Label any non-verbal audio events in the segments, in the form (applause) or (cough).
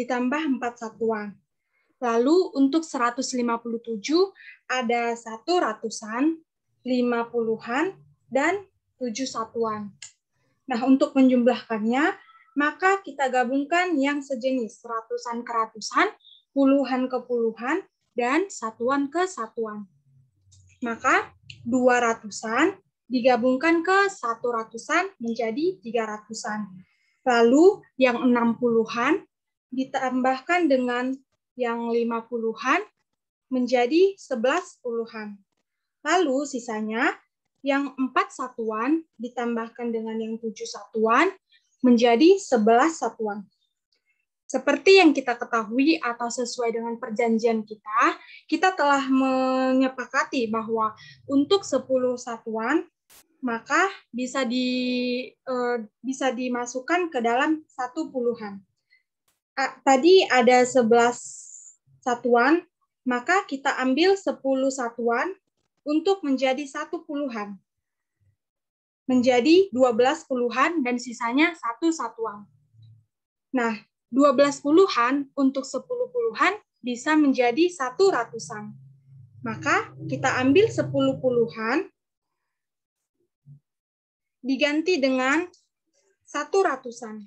ditambah 4 satuan. Lalu untuk 157 ada 1 ratusan, 50-an, dan 7 satuan. Nah, untuk menjumlahkannya, maka kita gabungkan yang sejenis, ratusan ke ratusan, puluhan ke puluhan, dan satuan ke satuan. Maka 200-an digabungkan ke 100-an menjadi 300-an. Lalu yang 60-an ditambahkan dengan yang lima puluhan menjadi sebelas puluhan. Lalu sisanya yang empat satuan ditambahkan dengan yang tujuh satuan menjadi sebelas satuan. Seperti yang kita ketahui atau sesuai dengan perjanjian kita, kita telah menyepakati bahwa untuk sepuluh satuan maka bisa di eh, bisa dimasukkan ke dalam satu puluhan tadi ada 11 satuan, maka kita ambil 10 satuan untuk menjadi satu puluhan. Menjadi 12 puluhan dan sisanya satu satuan. Nah, 12 puluhan untuk 10 puluhan bisa menjadi satu ratusan. Maka kita ambil 10 puluhan diganti dengan satu ratusan.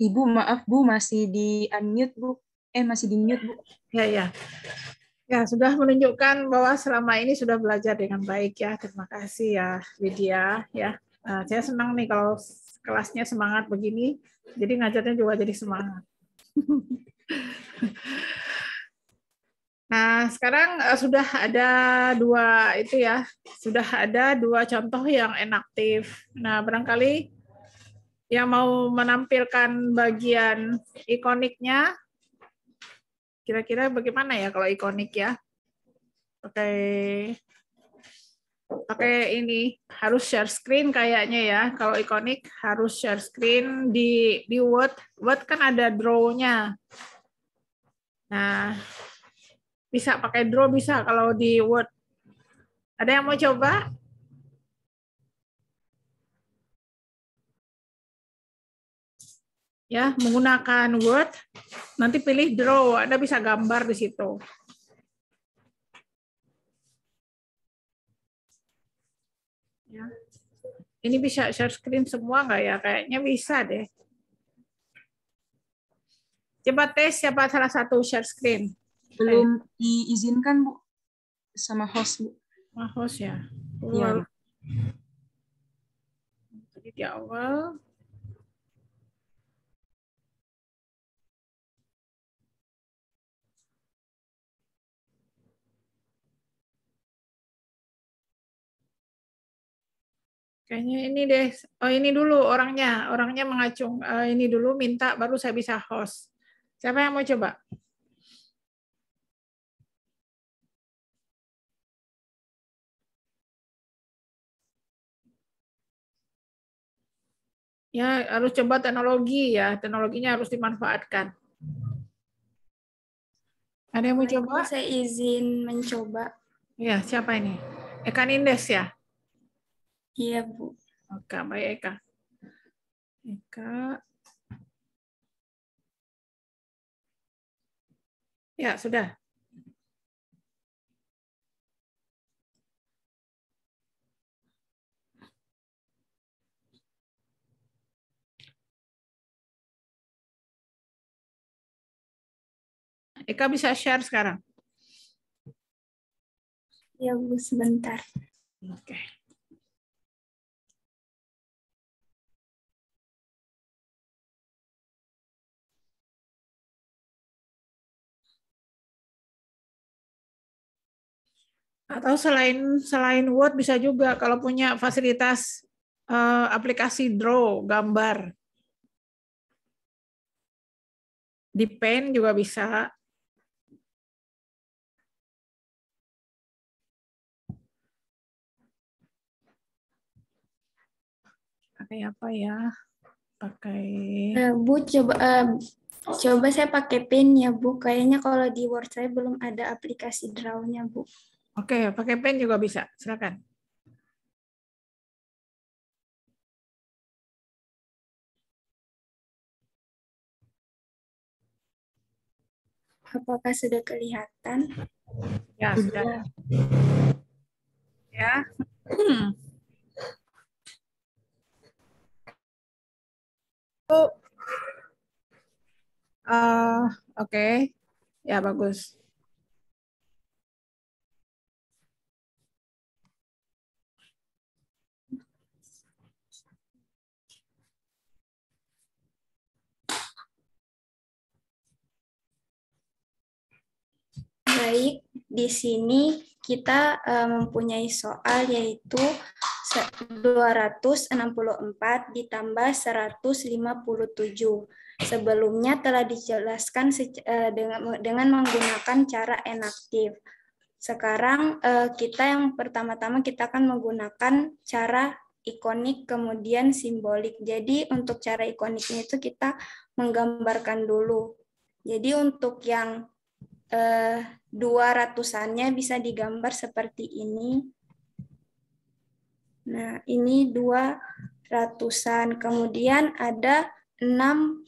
Ibu maaf Bu masih di unmute Bu. Eh masih di mute Bu. Ya ya. Ya, sudah menunjukkan bahwa selama ini sudah belajar dengan baik ya. Terima kasih ya Lydia ya. Nah, saya senang nih kalau kelasnya semangat begini. Jadi ngajarnya juga jadi semangat. (laughs) Nah, sekarang eh, sudah ada dua itu ya, sudah ada dua contoh yang enaktif. Nah, barangkali yang mau menampilkan bagian ikoniknya, kira-kira bagaimana ya kalau ikonik ya? Oke, Oke, ini harus share screen kayaknya ya. Kalau ikonik harus share screen di di Word. Word kan ada draw-nya. Nah, bisa pakai draw bisa kalau di Word. Ada yang mau coba? ya menggunakan Word nanti pilih draw Anda bisa gambar di situ ya ini bisa share screen semua nggak ya kayaknya bisa deh coba tes siapa salah satu share screen belum diizinkan bu sama host bu sama host ya, ya. tadi di awal kayaknya ini deh oh ini dulu orangnya orangnya mengacung uh, ini dulu minta baru saya bisa host siapa yang mau coba ya harus coba teknologi ya teknologinya harus dimanfaatkan ada yang mau coba saya izin mencoba ya siapa ini Ekan Indes ya Iya, Bu. Oke, baik Eka. Eka. Ya, sudah. Eka bisa share sekarang. Ya, Bu, sebentar. Oke. Okay. Atau selain selain Word bisa juga kalau punya fasilitas uh, aplikasi draw gambar. Di pen juga bisa. Pakai apa ya? Pakai uh, Bu coba uh, coba saya pakai pen ya Bu. Kayaknya kalau di Word saya belum ada aplikasi drawnya Bu. Oke, pakai pen juga bisa. Silakan. Apakah sudah kelihatan? Ya, iya. sudah. Ya. Oh. Uh, Oke. Okay. Ya, bagus. Baik, di sini kita uh, mempunyai soal yaitu 264 ditambah 157. Sebelumnya telah dijelaskan eh, dengan, menggunakan cara enaktif. Sekarang eh, kita yang pertama-tama kita akan menggunakan cara ikonik kemudian simbolik. Jadi untuk cara ikoniknya itu kita menggambarkan dulu. Jadi untuk yang Eh, dua ratusannya bisa digambar seperti ini. Nah, ini dua ratusan. Kemudian ada enam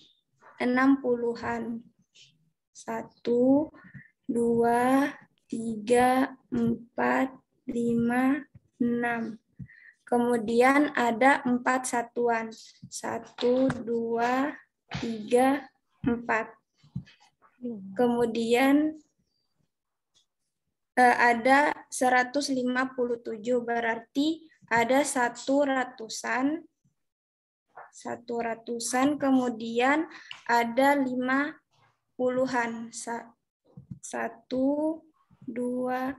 enam puluhan. Satu, dua, tiga, empat, lima, enam. Kemudian ada empat satuan. Satu, dua, tiga, empat. Kemudian eh, ada 157 berarti ada satu ratusan satu ratusan kemudian ada lima puluhan satu dua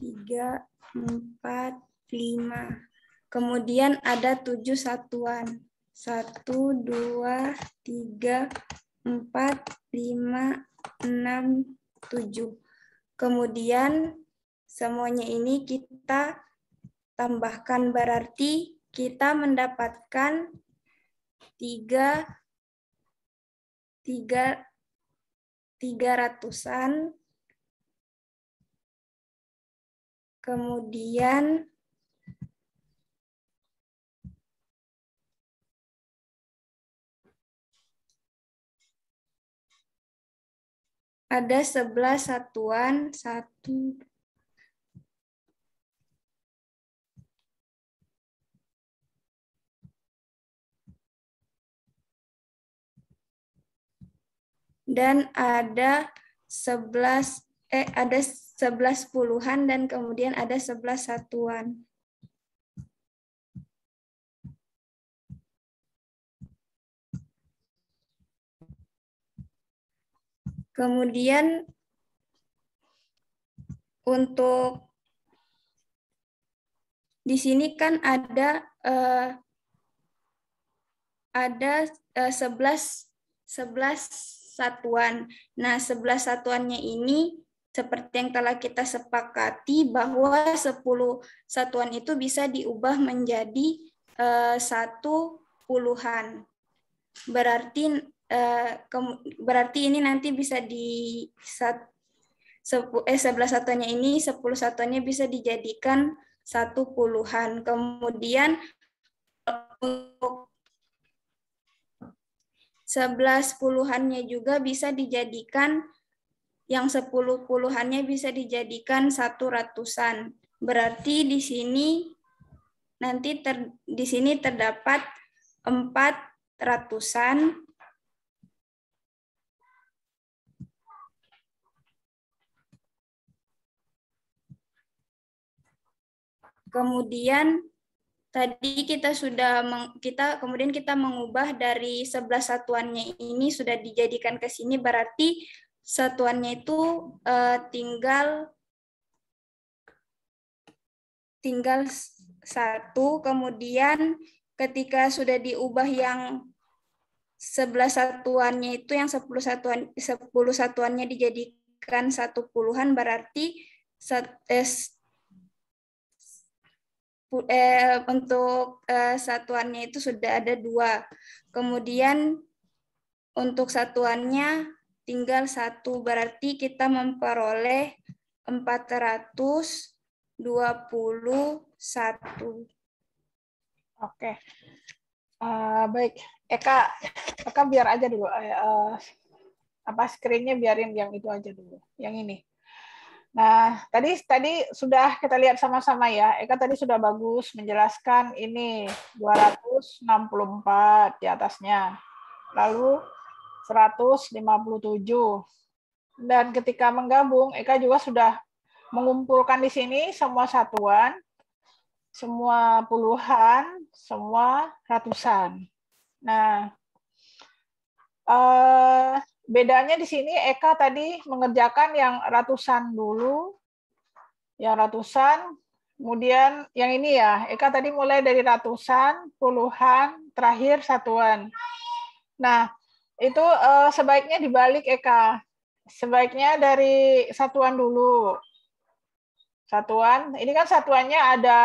tiga empat lima kemudian ada tujuh satuan satu dua tiga empat lima 6, 7. Kemudian semuanya ini kita tambahkan berarti kita mendapatkan 3 3 300 ratusan Kemudian ada 11 satuan, satu dan ada 11 eh ada 11 puluhan dan kemudian ada 11 satuan. Kemudian untuk di sini kan ada eh, ada eh, 11 11 satuan. Nah, 11 satuannya ini seperti yang telah kita sepakati bahwa 10 satuan itu bisa diubah menjadi eh, satu puluhan. Berarti Eh, berarti ini nanti bisa di sat, eh sebelas satunya ini sepuluh satunya bisa dijadikan satu puluhan. Kemudian sebelas puluhannya juga bisa dijadikan yang sepuluh puluhannya bisa dijadikan satu ratusan. Berarti di sini nanti ter, di sini terdapat empat ratusan Kemudian tadi kita sudah meng, kita kemudian kita mengubah dari 11 satuannya ini sudah dijadikan ke sini berarti satuannya itu eh, tinggal tinggal satu kemudian ketika sudah diubah yang 11 satuannya itu yang sepuluh satuan 10 satuannya dijadikan satu puluhan berarti set, eh, eh, untuk eh, satuannya itu sudah ada dua. Kemudian untuk satuannya tinggal satu, berarti kita memperoleh 421. Oke, uh, baik. Eka, Eka biar aja dulu. Uh, apa screennya biarin yang itu aja dulu, yang ini. Nah, tadi tadi sudah kita lihat sama-sama ya. Eka tadi sudah bagus menjelaskan ini 264 di atasnya. Lalu 157. Dan ketika menggabung, Eka juga sudah mengumpulkan di sini semua satuan, semua puluhan, semua ratusan. Nah, eh, bedanya di sini Eka tadi mengerjakan yang ratusan dulu, yang ratusan, kemudian yang ini ya, Eka tadi mulai dari ratusan, puluhan, terakhir satuan. Nah, itu eh, sebaiknya dibalik Eka. Sebaiknya dari satuan dulu. Satuan, ini kan satuannya ada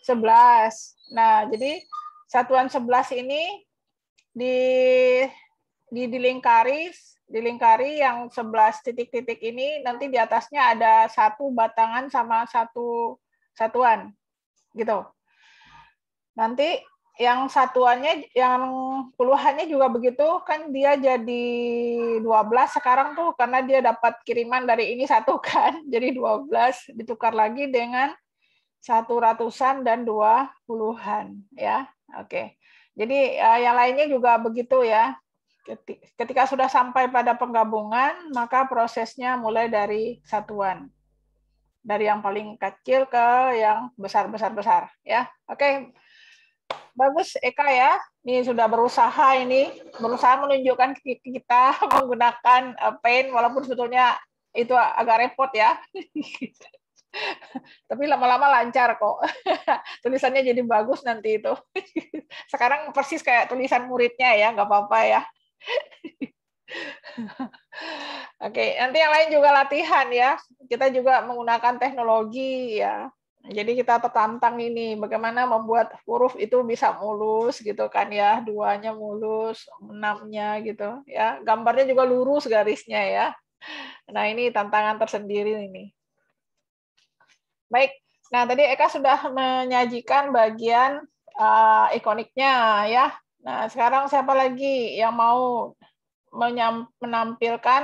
sebelas. Nah, jadi satuan sebelas ini di di dilingkari dilingkari yang sebelas titik-titik ini nanti di atasnya ada satu batangan sama satu satuan gitu. Nanti yang satuannya yang puluhannya juga begitu kan dia jadi 12 sekarang tuh karena dia dapat kiriman dari ini satu (laughs) kan jadi 12 ditukar lagi dengan satu ratusan dan dua puluhan ya oke jadi eh, yang lainnya juga begitu ya Ketika sudah sampai pada penggabungan, maka prosesnya mulai dari satuan. Dari yang paling kecil ke yang besar-besar-besar. ya Oke, bagus Eka ya. Ini sudah berusaha ini, berusaha menunjukkan kita (laughs) menggunakan eh, paint, walaupun sebetulnya itu agak repot ya. (laughs) Tapi lama-lama lancar kok. (laughs) Tulisannya jadi bagus nanti itu. Sekarang persis kayak tulisan muridnya ya, nggak apa-apa ya. (laughs) Oke, nanti yang lain juga latihan ya. Kita juga menggunakan teknologi ya. Jadi kita tertantang ini bagaimana membuat huruf itu bisa mulus gitu kan ya, duanya mulus, enamnya gitu ya. Gambarnya juga lurus garisnya ya. Nah, ini tantangan tersendiri ini. Baik. Nah, tadi Eka sudah menyajikan bagian uh, ikoniknya ya. Nah, sekarang siapa lagi yang mau menampilkan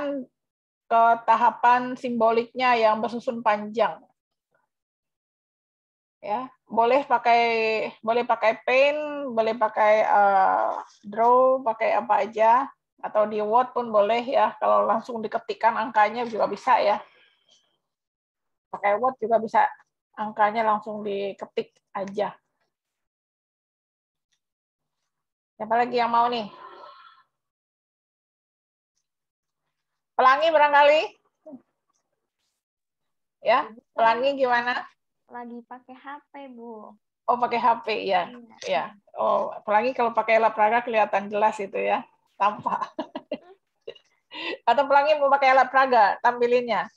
ke tahapan simboliknya yang bersusun panjang? Ya, boleh pakai boleh pakai paint, boleh pakai uh, draw, pakai apa aja atau di Word pun boleh ya. Kalau langsung diketikkan angkanya juga bisa ya. Pakai Word juga bisa angkanya langsung diketik aja. Siapa lagi yang mau nih? Pelangi barangkali? Ya, Pelangi gimana? Lagi pakai HP, Bu. Oh, pakai HP, ya. Iya. ya. Oh, Pelangi kalau pakai alat peraga kelihatan jelas itu ya, tampak. (laughs) Atau Pelangi mau pakai alat peraga tampilinnya?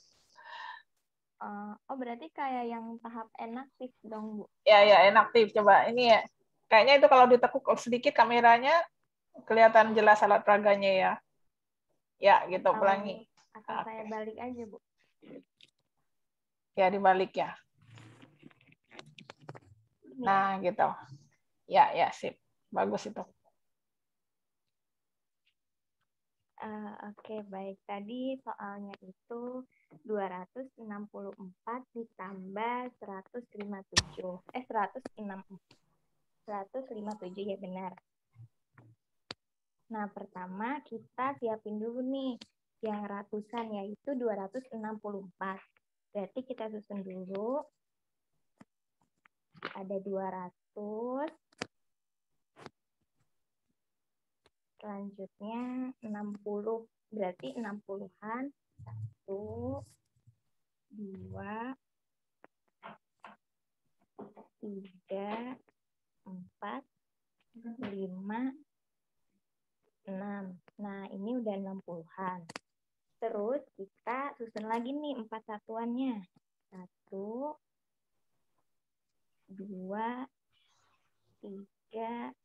Eh, oh, berarti kayak yang tahap enaktif dong, Bu. Ya, ya, enaktif. Coba ini ya, Kayaknya itu kalau ditekuk sedikit kameranya kelihatan jelas alat peraganya ya. Ya, gitu Amin. pelangi. Akan okay. saya balik aja, Bu. Ya, dibalik ya. Iya. Nah, gitu. Ya, ya, sip. Bagus itu. Uh, Oke, okay, baik. Tadi soalnya itu 264 ditambah 157. Eh, 164 157 ya benar. Nah, pertama kita siapin dulu nih yang ratusan yaitu 264. Berarti kita susun dulu ada 200 selanjutnya 60 berarti 60-an 1 2 3 4, 5, 6. Nah, ini udah 60-an. Terus kita susun lagi nih empat satuannya. 1, 2, 3,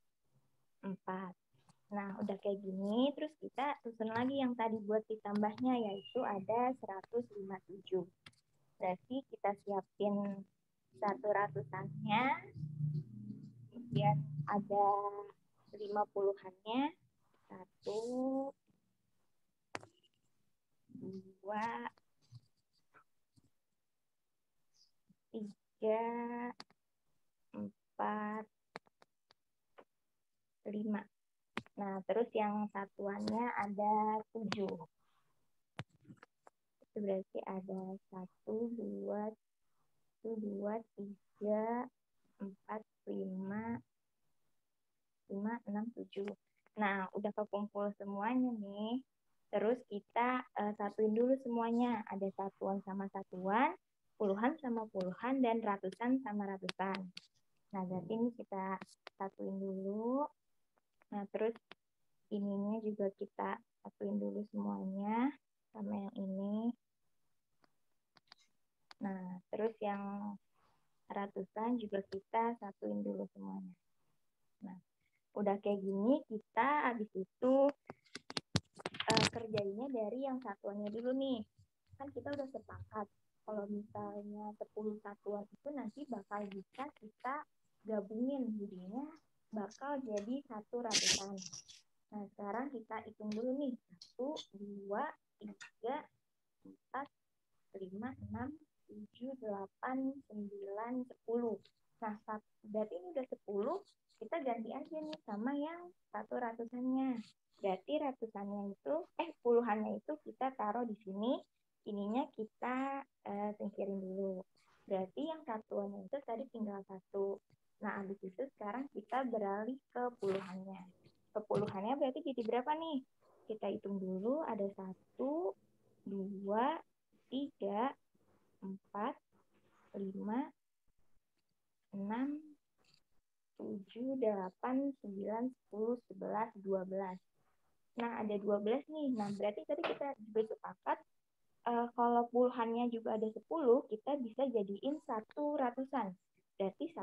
4. Nah, udah kayak gini, terus kita susun lagi yang tadi buat ditambahnya, yaitu ada 157. Berarti kita siapin satu ratusannya kemudian ada lima puluhannya satu dua tiga empat lima nah terus yang satuannya ada tujuh itu berarti ada satu dua satu dua tiga empat lima lima enam tujuh nah udah kekumpul semuanya nih terus kita uh, satuin dulu semuanya ada satuan sama satuan puluhan sama puluhan dan ratusan sama ratusan nah berarti ini kita satuin dulu nah terus ininya juga kita satuin dulu semuanya sama yang ini Nah, terus yang ratusan juga kita satuin dulu semuanya. Nah, udah kayak gini kita abis itu uh, eh, kerjainnya dari yang satuannya dulu nih. Kan kita udah sepakat kalau misalnya 10 satuan itu nanti bakal bisa kita gabungin jadinya bakal jadi satu ratusan. Nah, sekarang kita hitung dulu nih. satu dua tiga empat lima enam 7, 8, 9, 10. Nah, berarti ini udah 10, kita ganti aja nih sama yang satu ratusannya. Berarti ratusannya itu, eh puluhannya itu kita taruh di sini, ininya kita eh, singkirin dulu. Berarti yang satuannya itu tadi tinggal satu. Nah, abis itu sekarang kita beralih ke puluhannya. Ke puluhannya berarti jadi berapa nih? Kita hitung dulu, ada satu, dua, tiga, 4, 5, 6, 7, 8, 9, 10, 11, 12. Nah, ada 12 nih. Nah, berarti tadi kita bersepakat uh, eh, kalau puluhannya juga ada 10, kita bisa jadiin satu ratusan. Berarti 1, 2,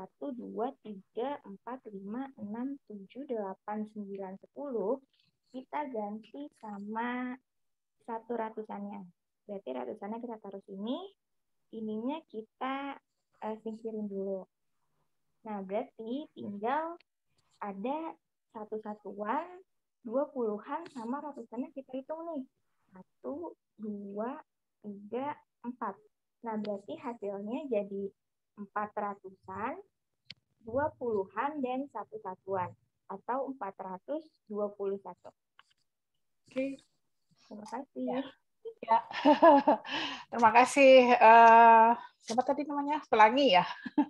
3, 4, 5, 6, 7, 8, 9, 10. Kita ganti sama satu ratusannya. Berarti ratusannya kita taruh sini, ininya kita uh, singkirin dulu. Nah, berarti tinggal ada satu satuan, dua puluhan, sama ratusannya kita hitung nih. Satu, dua, tiga, empat. Nah, berarti hasilnya jadi empat ratusan, dua puluhan, dan satu satuan. Atau empat ratus dua puluh satu. Oke. Terima kasih. Ya. Ya. (laughs) Terima kasih. Uh, siapa tadi namanya? Pelangi ya. (laughs)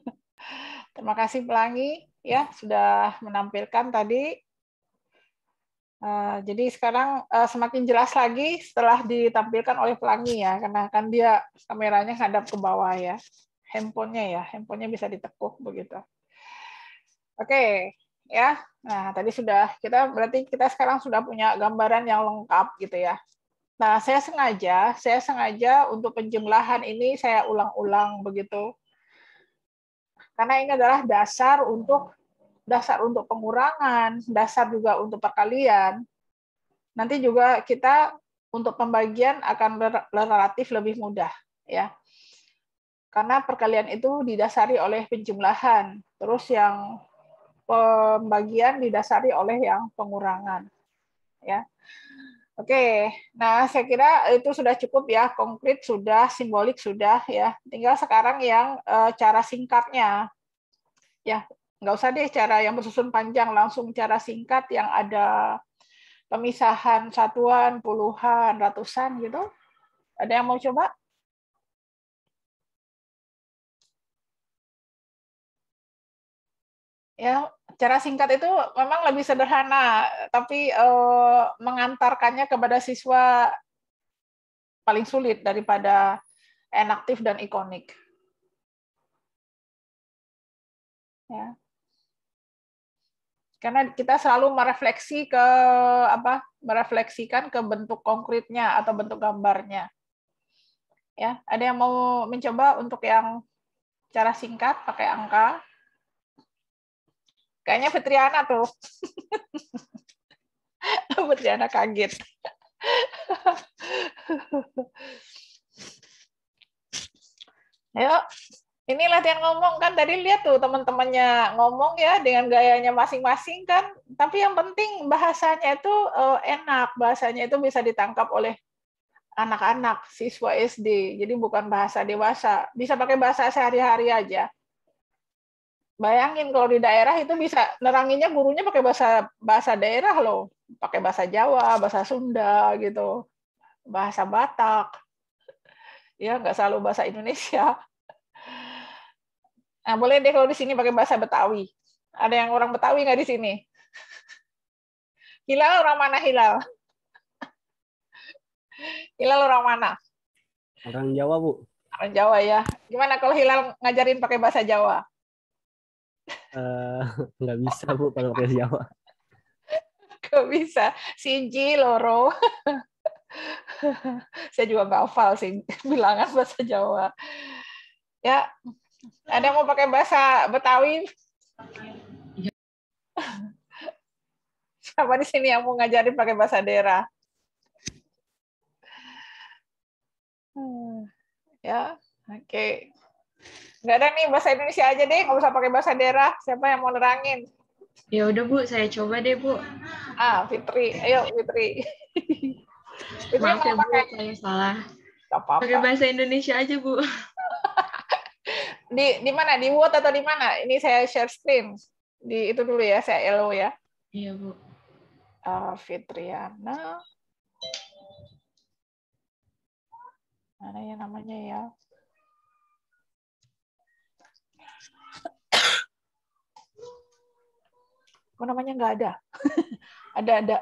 Terima kasih Pelangi ya sudah menampilkan tadi. Uh, jadi sekarang uh, semakin jelas lagi setelah ditampilkan oleh Pelangi ya, karena kan dia kameranya hadap ke bawah ya, handphonenya ya, handphonenya bisa ditekuk begitu. Oke, okay, ya. Nah tadi sudah kita berarti kita sekarang sudah punya gambaran yang lengkap gitu ya Nah, saya sengaja, saya sengaja untuk penjumlahan ini saya ulang-ulang begitu. Karena ini adalah dasar untuk dasar untuk pengurangan, dasar juga untuk perkalian. Nanti juga kita untuk pembagian akan relatif lebih mudah, ya. Karena perkalian itu didasari oleh penjumlahan, terus yang pembagian didasari oleh yang pengurangan, ya. Oke, nah saya kira itu sudah cukup ya, konkret sudah, simbolik sudah ya. Tinggal sekarang yang e, cara singkatnya, ya nggak usah deh cara yang bersusun panjang, langsung cara singkat yang ada pemisahan satuan, puluhan, ratusan gitu. Ada yang mau coba? ya cara singkat itu memang lebih sederhana tapi eh, mengantarkannya kepada siswa paling sulit daripada enaktif dan ikonik ya karena kita selalu merefleksi ke apa merefleksikan ke bentuk konkretnya atau bentuk gambarnya ya ada yang mau mencoba untuk yang cara singkat pakai angka Kayaknya Fitriana tuh. (laughs) Fitriana kaget. Ayo, (laughs) ini latihan ngomong kan tadi lihat tuh teman-temannya ngomong ya dengan gayanya masing-masing kan. Tapi yang penting bahasanya itu eh, enak, bahasanya itu bisa ditangkap oleh anak-anak siswa SD. Jadi bukan bahasa dewasa, bisa pakai bahasa sehari-hari aja bayangin kalau di daerah itu bisa neranginya gurunya pakai bahasa bahasa daerah loh, pakai bahasa Jawa, bahasa Sunda gitu, bahasa Batak, ya nggak selalu bahasa Indonesia. Nah boleh deh kalau di sini pakai bahasa Betawi. Ada yang orang Betawi nggak di sini? Hilal orang mana Hilal? Hilal orang mana? Orang Jawa bu. Orang Jawa ya. Gimana kalau Hilal ngajarin pakai bahasa Jawa? Eh, (laughs) nggak uh, bisa bu kalau pakai Jawa nggak bisa siji loro (laughs) saya juga nggak hafal sih bilangan bahasa Jawa ya ada yang mau pakai bahasa Betawi (laughs) siapa di sini yang mau ngajarin pakai bahasa daerah hmm, ya oke okay. Nggak ada nih bahasa Indonesia aja deh, nggak usah pakai bahasa daerah. Siapa yang mau nerangin? Ya udah Bu, saya coba deh Bu. Ah, Fitri, ayo Fitri. Fitri (laughs) Maaf ya Bu, saya salah. apa-apa. Pakai bahasa Indonesia aja Bu. (laughs) di di mana? Di Word atau di mana? Ini saya share screen. Di itu dulu ya, saya elo ya. Iya Bu. Uh, Fitriana. Mana ya namanya ya? kok namanya nggak ada (laughs) ada ada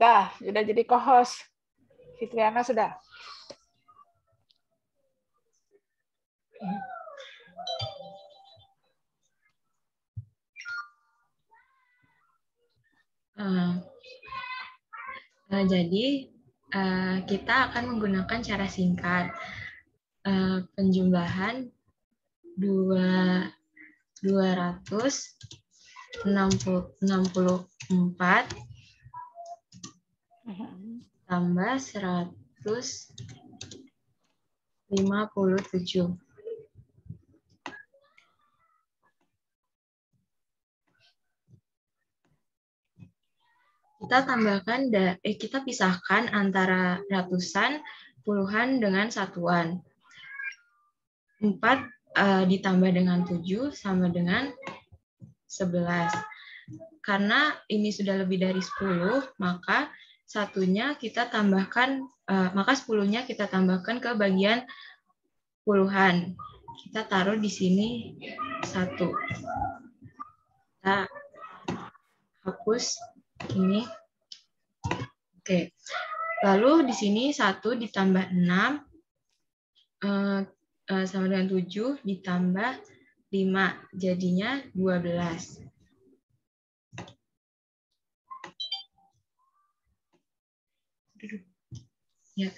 dah sudah jadi co-host Fitriana sudah Uh, uh, jadi uh, kita akan menggunakan cara singkat uh, penjumlahan dua 264 tambah 157. Kita tambahkan eh kita pisahkan antara ratusan, puluhan dengan satuan. 4 uh, ditambah dengan 7 sama dengan 11. Karena ini sudah lebih dari 10, maka satunya kita tambahkan, uh, maka 10-nya kita tambahkan ke bagian puluhan. Kita taruh di sini 1. Kita hapus ini. Oke. Lalu di sini 1 ditambah 6 uh, eh, Eh, sama dengan 7 ditambah 5. Jadinya 12. Ya,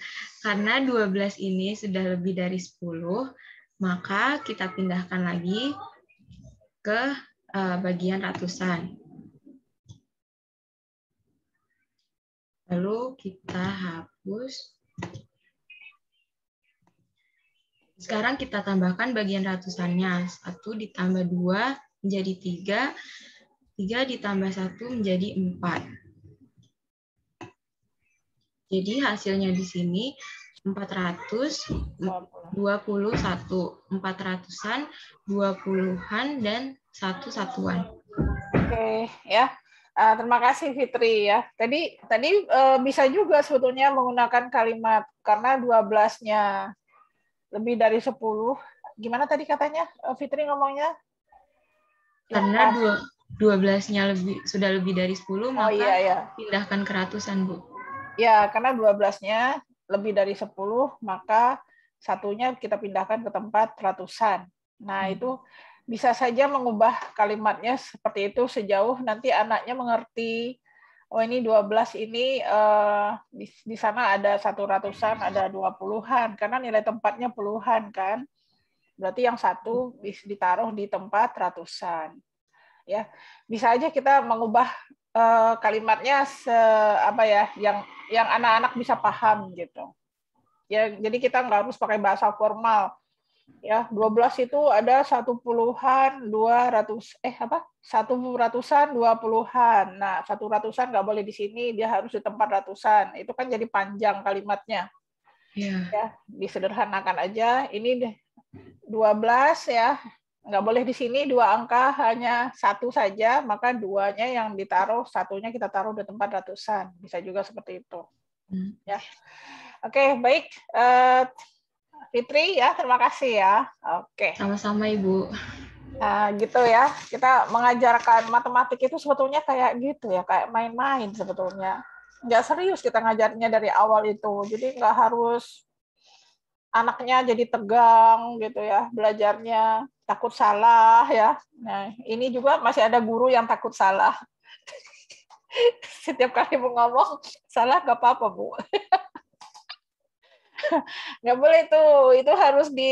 karena 12 ini sudah lebih dari 10, maka kita pindahkan lagi ke uh, bagian ratusan. Lalu kita hapus sekarang kita tambahkan bagian ratusannya. 1 ditambah 2 menjadi 3. 3 ditambah 1 menjadi 4. Jadi hasilnya di sini 421. 400-an, 20-an, dan 1 satuan. Oke, okay, ya. Uh, terima kasih Fitri ya. Tadi tadi uh, bisa juga sebetulnya menggunakan kalimat karena 12-nya lebih dari 10. Gimana tadi katanya eh, Fitri ngomongnya? Karena nah, dua 12-nya lebih sudah lebih dari 10 oh, maka iya, iya. pindahkan ke ratusan, Bu. Ya, karena 12-nya lebih dari 10 maka satunya kita pindahkan ke tempat ratusan. Nah, hmm. itu bisa saja mengubah kalimatnya seperti itu sejauh nanti anaknya mengerti oh ini 12 ini uh, di, di sana ada satu ratusan, ada dua puluhan, karena nilai tempatnya puluhan kan. Berarti yang satu ditaruh di tempat ratusan. Ya, bisa aja kita mengubah uh, kalimatnya se apa ya, yang yang anak-anak bisa paham gitu. Ya, jadi kita nggak harus pakai bahasa formal ya 12 itu ada satu puluhan dua ratus eh apa satu ratusan dua puluhan nah satu ratusan nggak boleh di sini dia harus di tempat ratusan itu kan jadi panjang kalimatnya yeah. ya disederhanakan aja ini deh dua belas ya nggak boleh di sini dua angka hanya satu saja maka duanya yang ditaruh satunya kita taruh di tempat ratusan bisa juga seperti itu mm. ya oke okay, baik uh, Fitri ya, terima kasih ya. Oke. Sama-sama Ibu. Nah, gitu ya. Kita mengajarkan matematik itu sebetulnya kayak gitu ya, kayak main-main sebetulnya. Nggak serius kita ngajarnya dari awal itu. Jadi nggak harus anaknya jadi tegang gitu ya, belajarnya takut salah ya. Nah, ini juga masih ada guru yang takut salah. (laughs) Setiap kali mau ngomong, salah nggak apa-apa, Bu. (laughs) (laughs) nggak boleh tuh itu harus di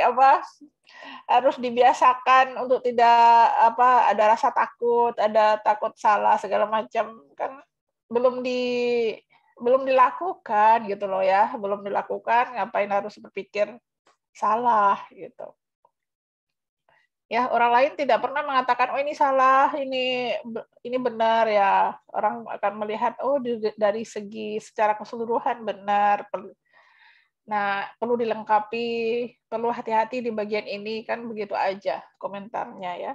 apa harus dibiasakan untuk tidak apa ada rasa takut ada takut salah segala macam kan belum di belum dilakukan gitu loh ya belum dilakukan ngapain harus berpikir salah gitu ya orang lain tidak pernah mengatakan oh ini salah ini ini benar ya orang akan melihat oh dari segi secara keseluruhan benar Nah, perlu dilengkapi, perlu hati-hati di bagian ini, kan begitu aja komentarnya ya.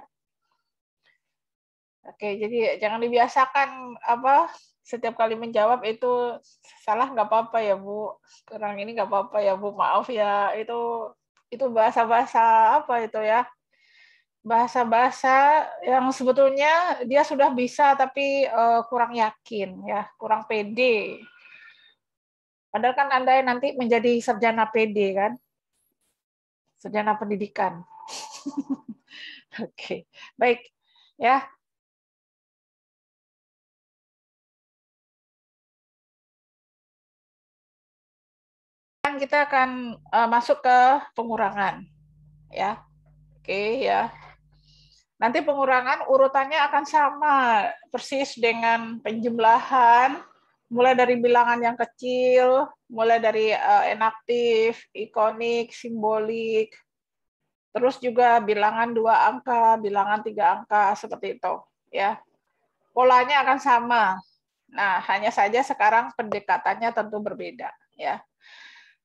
Oke, jadi jangan dibiasakan apa setiap kali menjawab itu salah nggak apa-apa ya Bu, kurang ini nggak apa-apa ya Bu, maaf ya itu itu bahasa-bahasa apa itu ya bahasa-bahasa yang sebetulnya dia sudah bisa tapi uh, kurang yakin ya kurang pede Padahal kan Anda nanti menjadi sarjana PD kan? Sarjana pendidikan. (laughs) Oke. okay. Baik. Ya, sekarang kita akan eh, masuk ke pengurangan ya oke okay, ya nanti pengurangan urutannya akan sama persis dengan penjumlahan mulai dari bilangan yang kecil, mulai dari uh, eh, enaktif, ikonik, simbolik, terus juga bilangan dua angka, bilangan tiga angka seperti itu, ya. Polanya akan sama. Nah, hanya saja sekarang pendekatannya tentu berbeda, ya.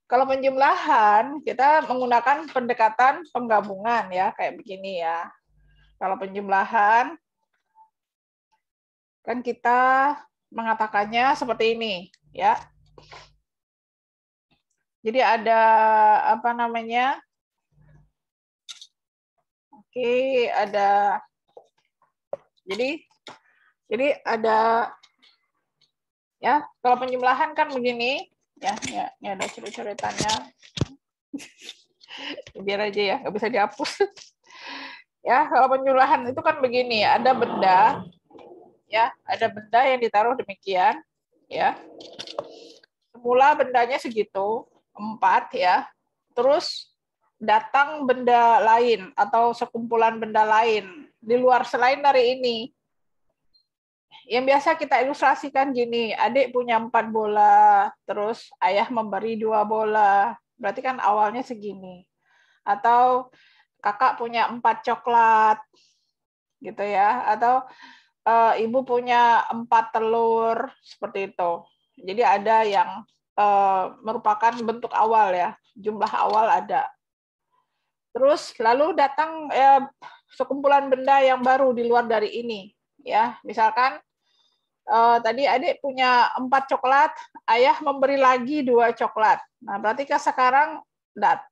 Kalau penjumlahan, kita menggunakan pendekatan penggabungan ya, kayak begini ya. Kalau penjumlahan, kan kita mengatakannya seperti ini, ya. Jadi ada apa namanya? Oke, ada jadi jadi ada ya, kalau penjumlahan kan begini, ya, ya, ini ya ada cerita-ceritanya. (laughs) Biar aja ya, nggak bisa dihapus. (laughs) ya, kalau penjumlahan itu kan begini, ada benda, ya ada benda yang ditaruh demikian ya semula bendanya segitu empat ya terus datang benda lain atau sekumpulan benda lain di luar selain dari ini yang biasa kita ilustrasikan gini adik punya empat bola terus ayah memberi dua bola berarti kan awalnya segini atau kakak punya empat coklat gitu ya atau uh, ibu punya empat telur seperti itu. Jadi ada yang uh, merupakan bentuk awal ya, jumlah awal ada. Terus lalu datang ya, sekumpulan benda yang baru di luar dari ini, ya. Misalkan uh, tadi adik punya empat coklat, ayah memberi lagi dua coklat. Nah berarti kan sekarang dat,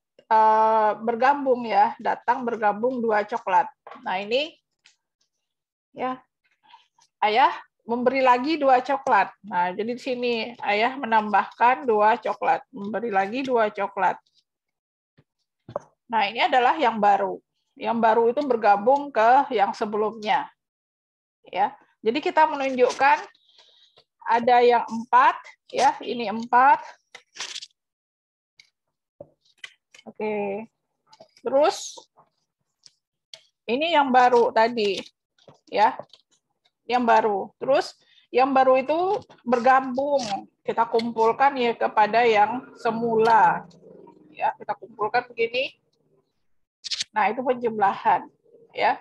bergabung ya, datang bergabung dua coklat. Nah ini ya ayah memberi lagi dua coklat. Nah, jadi di sini ayah menambahkan dua coklat, memberi lagi dua coklat. Nah, ini adalah yang baru. Yang baru itu bergabung ke yang sebelumnya. Ya. Jadi kita menunjukkan ada yang empat, ya, ini empat. Oke. Terus ini yang baru tadi, ya yang baru. Terus yang baru itu bergabung kita kumpulkan ya kepada yang semula ya kita kumpulkan begini nah itu penjumlahan ya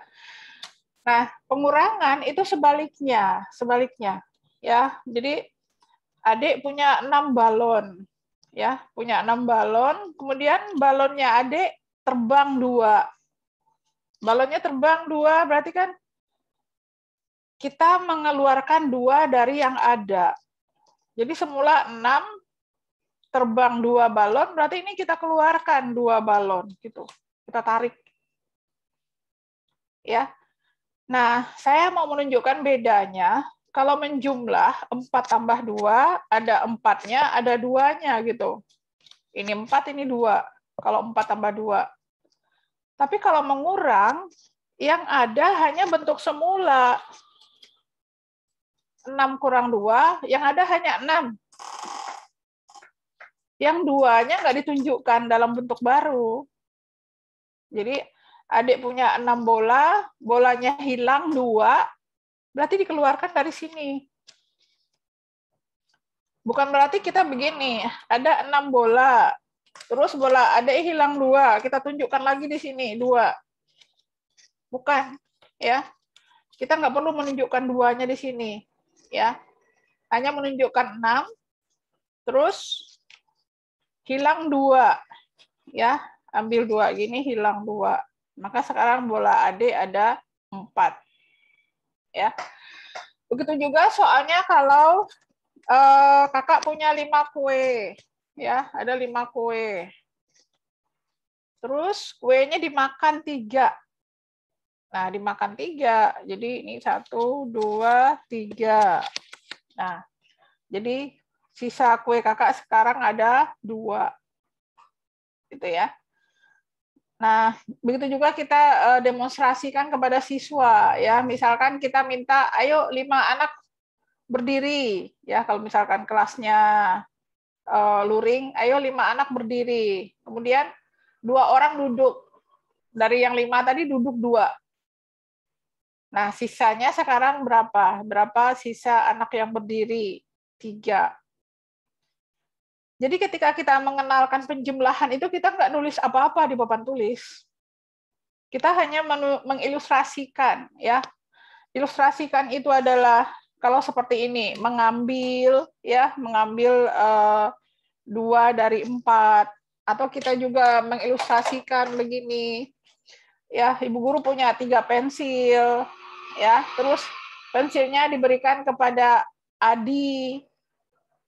nah pengurangan itu sebaliknya sebaliknya ya jadi adik punya enam balon ya punya enam balon kemudian balonnya adik terbang dua balonnya terbang dua berarti kan kita mengeluarkan dua dari yang ada. Jadi semula 6 terbang dua balon, berarti ini kita keluarkan dua balon gitu. Kita tarik. Ya. Nah, saya mau menunjukkan bedanya kalau menjumlah 4 tambah dua ada empatnya, ada duanya gitu. Ini empat ini dua Kalau empat tambah dua Tapi kalau mengurang, yang ada hanya bentuk semula. 6 kurang 2, yang ada hanya 6. Yang duanya nggak ditunjukkan dalam bentuk baru. Jadi adik punya 6 bola, bolanya hilang 2, berarti dikeluarkan dari sini. Bukan berarti kita begini, ada 6 bola, terus bola adik hilang 2, kita tunjukkan lagi di sini 2. Bukan, ya. Kita nggak perlu menunjukkan duanya di sini ya. Hanya menunjukkan 6. Terus hilang 2. Ya, ambil 2 gini hilang 2. Maka sekarang bola AD ada 4. Ya. Begitu juga soalnya kalau eh, kakak punya 5 kue. Ya, ada 5 kue. Terus kuenya dimakan 3 Nah, dimakan tiga. Jadi ini satu, dua, tiga. Nah, jadi sisa kue kakak sekarang ada dua. Gitu ya. Nah, begitu juga kita eh, demonstrasikan kepada siswa ya. Misalkan kita minta, ayo lima anak berdiri ya kalau misalkan kelasnya eh, luring ayo lima anak berdiri kemudian dua orang duduk dari yang lima tadi duduk dua Nah, sisanya sekarang berapa? Berapa sisa anak yang berdiri? Tiga. Jadi ketika kita mengenalkan penjumlahan itu, kita nggak nulis apa-apa di papan tulis. Kita hanya mengilustrasikan. ya. Ilustrasikan itu adalah kalau seperti ini, mengambil ya, mengambil uh, dua dari empat, atau kita juga mengilustrasikan begini, ya ibu guru punya tiga pensil ya terus pensilnya diberikan kepada Adi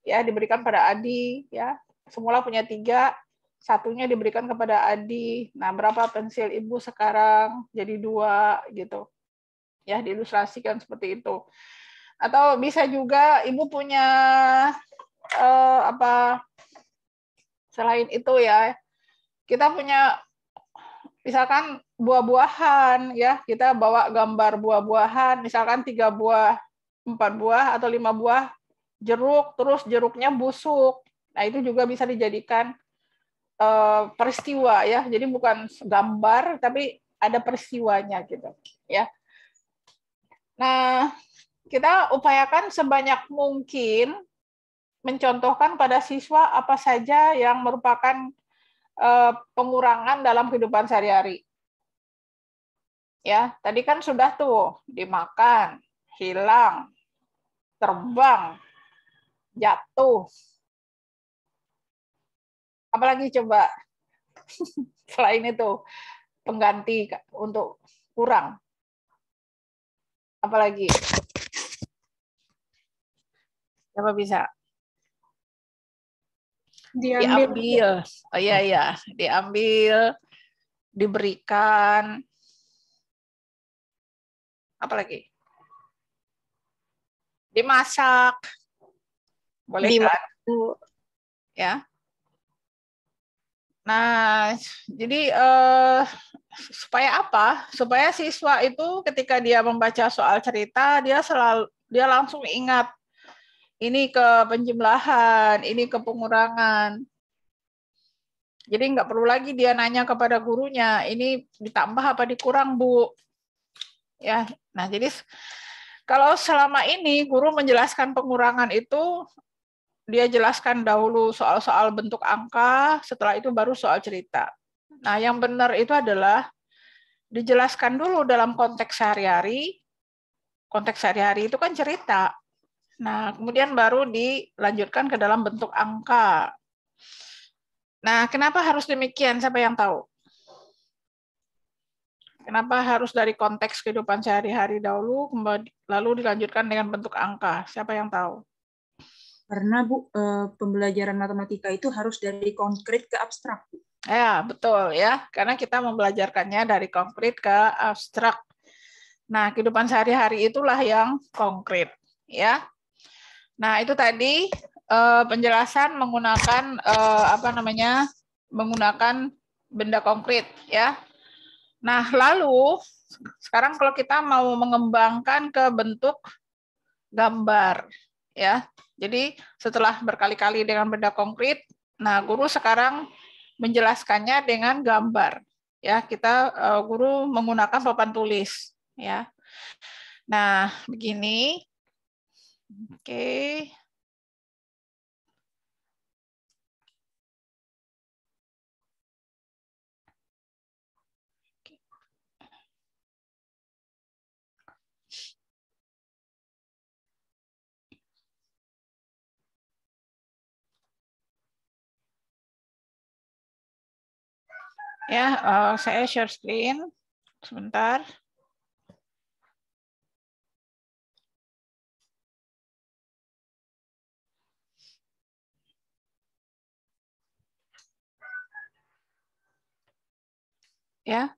ya diberikan pada Adi ya semula punya tiga satunya diberikan kepada Adi nah berapa pensil ibu sekarang jadi dua gitu ya diilustrasikan seperti itu atau bisa juga ibu punya eh, apa selain itu ya kita punya misalkan buah-buahan ya kita bawa gambar buah-buahan misalkan tiga buah empat buah atau lima buah jeruk terus jeruknya busuk nah itu juga bisa dijadikan uh, peristiwa ya jadi bukan gambar tapi ada peristiwanya gitu ya nah kita upayakan sebanyak mungkin mencontohkan pada siswa apa saja yang merupakan eh, pengurangan dalam kehidupan sehari-hari Ya, tadi kan sudah tuh dimakan, hilang, terbang, jatuh. Apalagi coba (laughs) selain itu pengganti untuk kurang. Apalagi? Siapa bisa? Diambil. diambil. Oh iya iya, diambil, diberikan, apalagi dimasak boleh Dimasak. kan ya nah jadi uh, supaya apa supaya siswa itu ketika dia membaca soal cerita dia selalu dia langsung ingat ini ke penjumlahan ini ke pengurangan jadi nggak perlu lagi dia nanya kepada gurunya ini ditambah apa dikurang bu ya nah jadi kalau selama ini guru menjelaskan pengurangan itu dia jelaskan dahulu soal-soal bentuk angka setelah itu baru soal cerita nah yang benar itu adalah dijelaskan dulu dalam konteks sehari-hari konteks sehari-hari itu kan cerita nah kemudian baru dilanjutkan ke dalam bentuk angka Nah, kenapa harus demikian? Siapa yang tahu? Kenapa harus dari konteks kehidupan sehari-hari dahulu, lalu dilanjutkan dengan bentuk angka? Siapa yang tahu? Karena Bu, eh, pembelajaran matematika itu harus dari konkret ke abstrak. Ya, betul ya. Karena kita membelajarkannya dari konkret ke abstrak. Nah, kehidupan sehari-hari itulah yang konkret, ya. Nah, itu tadi eh, penjelasan menggunakan eh, apa namanya? menggunakan benda konkret, ya. Nah, lalu sekarang kalau kita mau mengembangkan ke bentuk gambar ya. Jadi setelah berkali-kali dengan benda konkret, nah guru sekarang menjelaskannya dengan gambar ya. Kita eh, guru menggunakan papan tulis ya. Nah, begini. Oke. Okay. Ya, uh, saya share screen sebentar. Ya.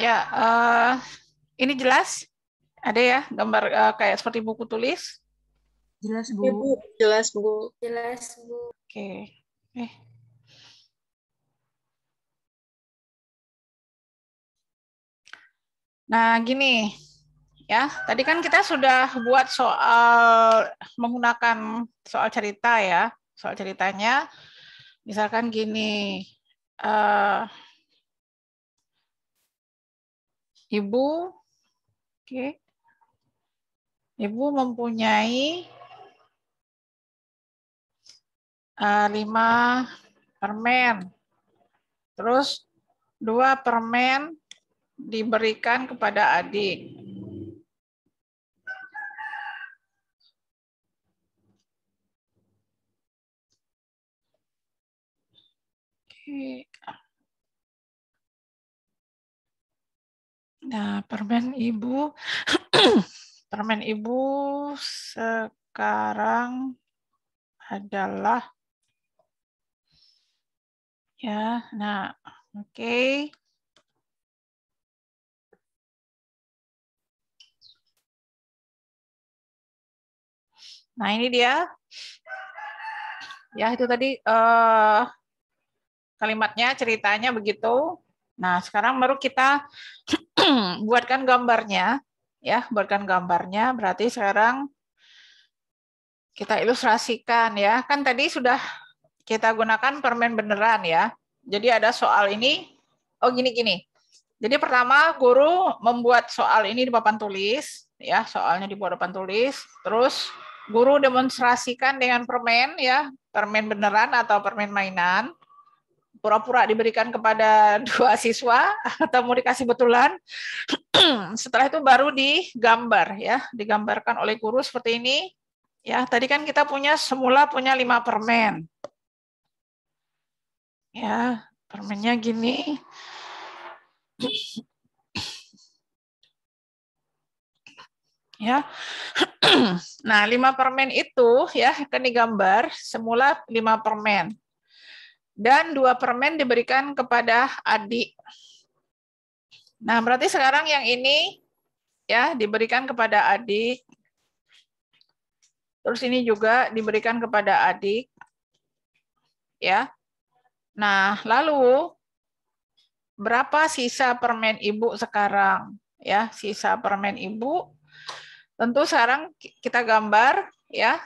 Ya, uh, ini jelas? Ada ya gambar uh, kayak seperti buku tulis? Jelas bu. Ya, Jelas bu. Jelas bu. Oke. Okay. Eh. Nah gini ya tadi kan kita sudah buat soal menggunakan soal cerita ya soal ceritanya misalkan gini uh, ibu oke okay. Ibu mempunyai uh, eh, 5 permen. Terus dua permen diberikan kepada adik. Nah, permen ibu (clears throat) Permen Ibu sekarang adalah ya. Nah, oke. Okay. Nah, ini dia. Ya, itu tadi uh, kalimatnya, ceritanya begitu. Nah, sekarang baru kita (clears throat) buatkan gambarnya ya buatkan gambarnya berarti sekarang kita ilustrasikan ya kan tadi sudah kita gunakan permen beneran ya jadi ada soal ini oh gini gini jadi pertama guru membuat soal ini di papan tulis ya soalnya di papan tulis terus guru demonstrasikan dengan permen ya permen beneran atau permen mainan pura-pura diberikan kepada (laughs) dua siswa atau mau dikasih betulan. (clears throat) Setelah itu baru digambar ya, digambarkan oleh guru seperti ini. Ya, tadi kan kita punya semula punya lima permen. Ya, permennya gini. (clears throat) Ya. (clears throat) Nah, lima permen itu ya kan digambar semula lima permen dan dua permen diberikan kepada adik. Nah, berarti sekarang yang ini ya diberikan kepada adik. Terus ini juga diberikan kepada adik. Ya. Nah, lalu berapa sisa permen ibu sekarang? Ya, sisa permen ibu. Tentu sekarang kita gambar ya.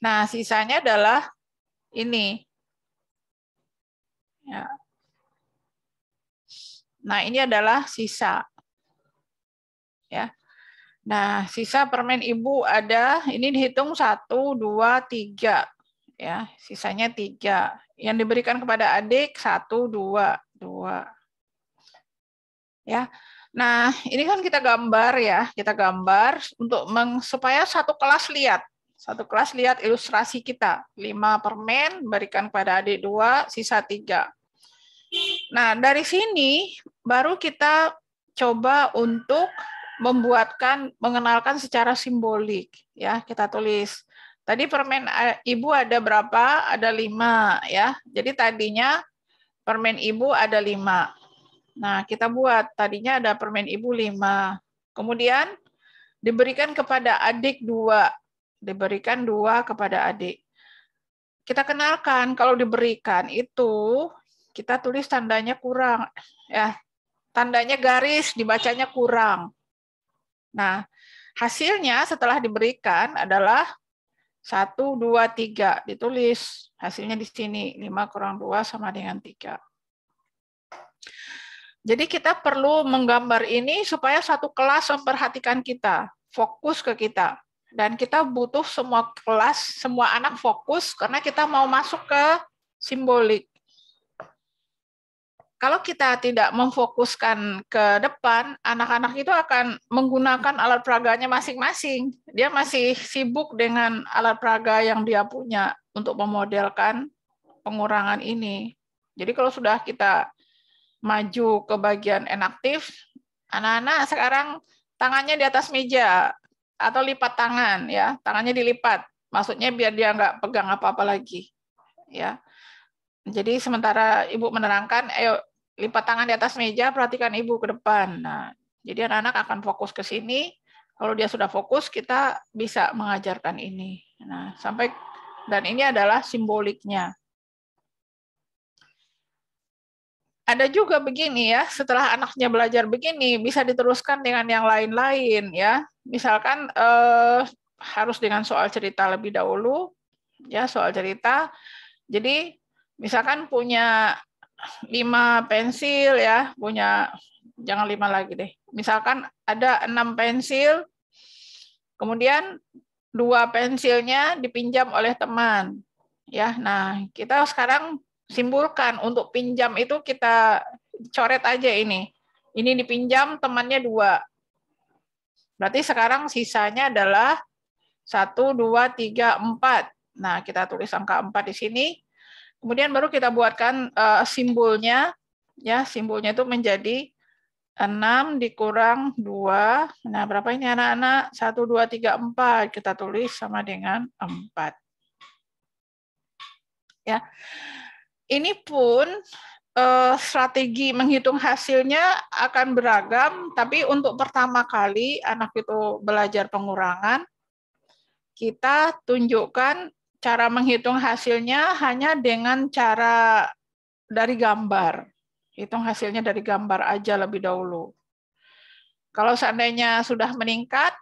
Nah, sisanya adalah ini. Ya. Nah, ini adalah sisa. Ya. Nah, sisa permen ibu ada, ini dihitung 1, 2, 3. Ya, sisanya 3. Yang diberikan kepada adik 1, 2, 2. Ya. Nah, ini kan kita gambar ya, kita gambar untuk meng, supaya satu kelas lihat. Satu kelas lihat ilustrasi kita. 5 permen, berikan kepada adik 2, sisa 3. Nah, dari sini baru kita coba untuk membuatkan mengenalkan secara simbolik ya, kita tulis. Tadi permen eh, ibu ada berapa? Ada lima ya. Jadi tadinya permen ibu ada lima. Nah, kita buat tadinya ada permen ibu lima. Kemudian diberikan kepada adik dua. Diberikan dua kepada adik. Kita kenalkan kalau diberikan itu kita tulis tandanya kurang ya tandanya garis dibacanya kurang nah hasilnya setelah diberikan adalah satu dua tiga ditulis hasilnya di sini lima kurang dua sama dengan tiga jadi kita perlu menggambar ini supaya satu kelas memperhatikan kita, fokus ke kita. Dan kita butuh semua kelas, semua anak fokus karena kita mau masuk ke simbolik kalau kita tidak memfokuskan ke depan, anak-anak itu akan menggunakan alat peraganya masing-masing. Dia masih sibuk dengan alat peraga yang dia punya untuk memodelkan pengurangan ini. Jadi kalau sudah kita maju ke bagian enaktif, anak-anak sekarang tangannya di atas meja atau lipat tangan ya, tangannya dilipat. Maksudnya biar dia nggak pegang apa-apa lagi. Ya. Jadi sementara Ibu menerangkan, ayo Lipat tangan di atas meja, perhatikan ibu ke depan. Nah, jadi anak-anak akan fokus ke sini. Kalau dia sudah fokus, kita bisa mengajarkan ini. Nah, sampai dan ini adalah simboliknya. Ada juga begini ya, setelah anaknya belajar begini bisa diteruskan dengan yang lain-lain ya. Misalkan eh, harus dengan soal cerita lebih dahulu ya, soal cerita. Jadi misalkan punya lima pensil ya, punya jangan lima lagi deh. Misalkan ada enam pensil, kemudian dua pensilnya dipinjam oleh teman. Ya, nah kita sekarang simpulkan untuk pinjam itu kita coret aja ini. Ini dipinjam temannya dua. Berarti sekarang sisanya adalah satu, dua, tiga, empat. Nah, kita tulis angka empat di sini. Kemudian baru kita buatkan uh, eh, simbolnya, ya simbolnya itu menjadi 6 dikurang 2. Nah, berapa ini anak-anak? 1, 2, 3, 4. Kita tulis sama dengan 4. Ya. Ini pun uh, strategi menghitung hasilnya akan beragam, tapi untuk pertama kali anak itu belajar pengurangan, kita tunjukkan cara menghitung hasilnya hanya dengan cara dari gambar. Hitung hasilnya dari gambar aja lebih dahulu. Kalau seandainya sudah meningkat,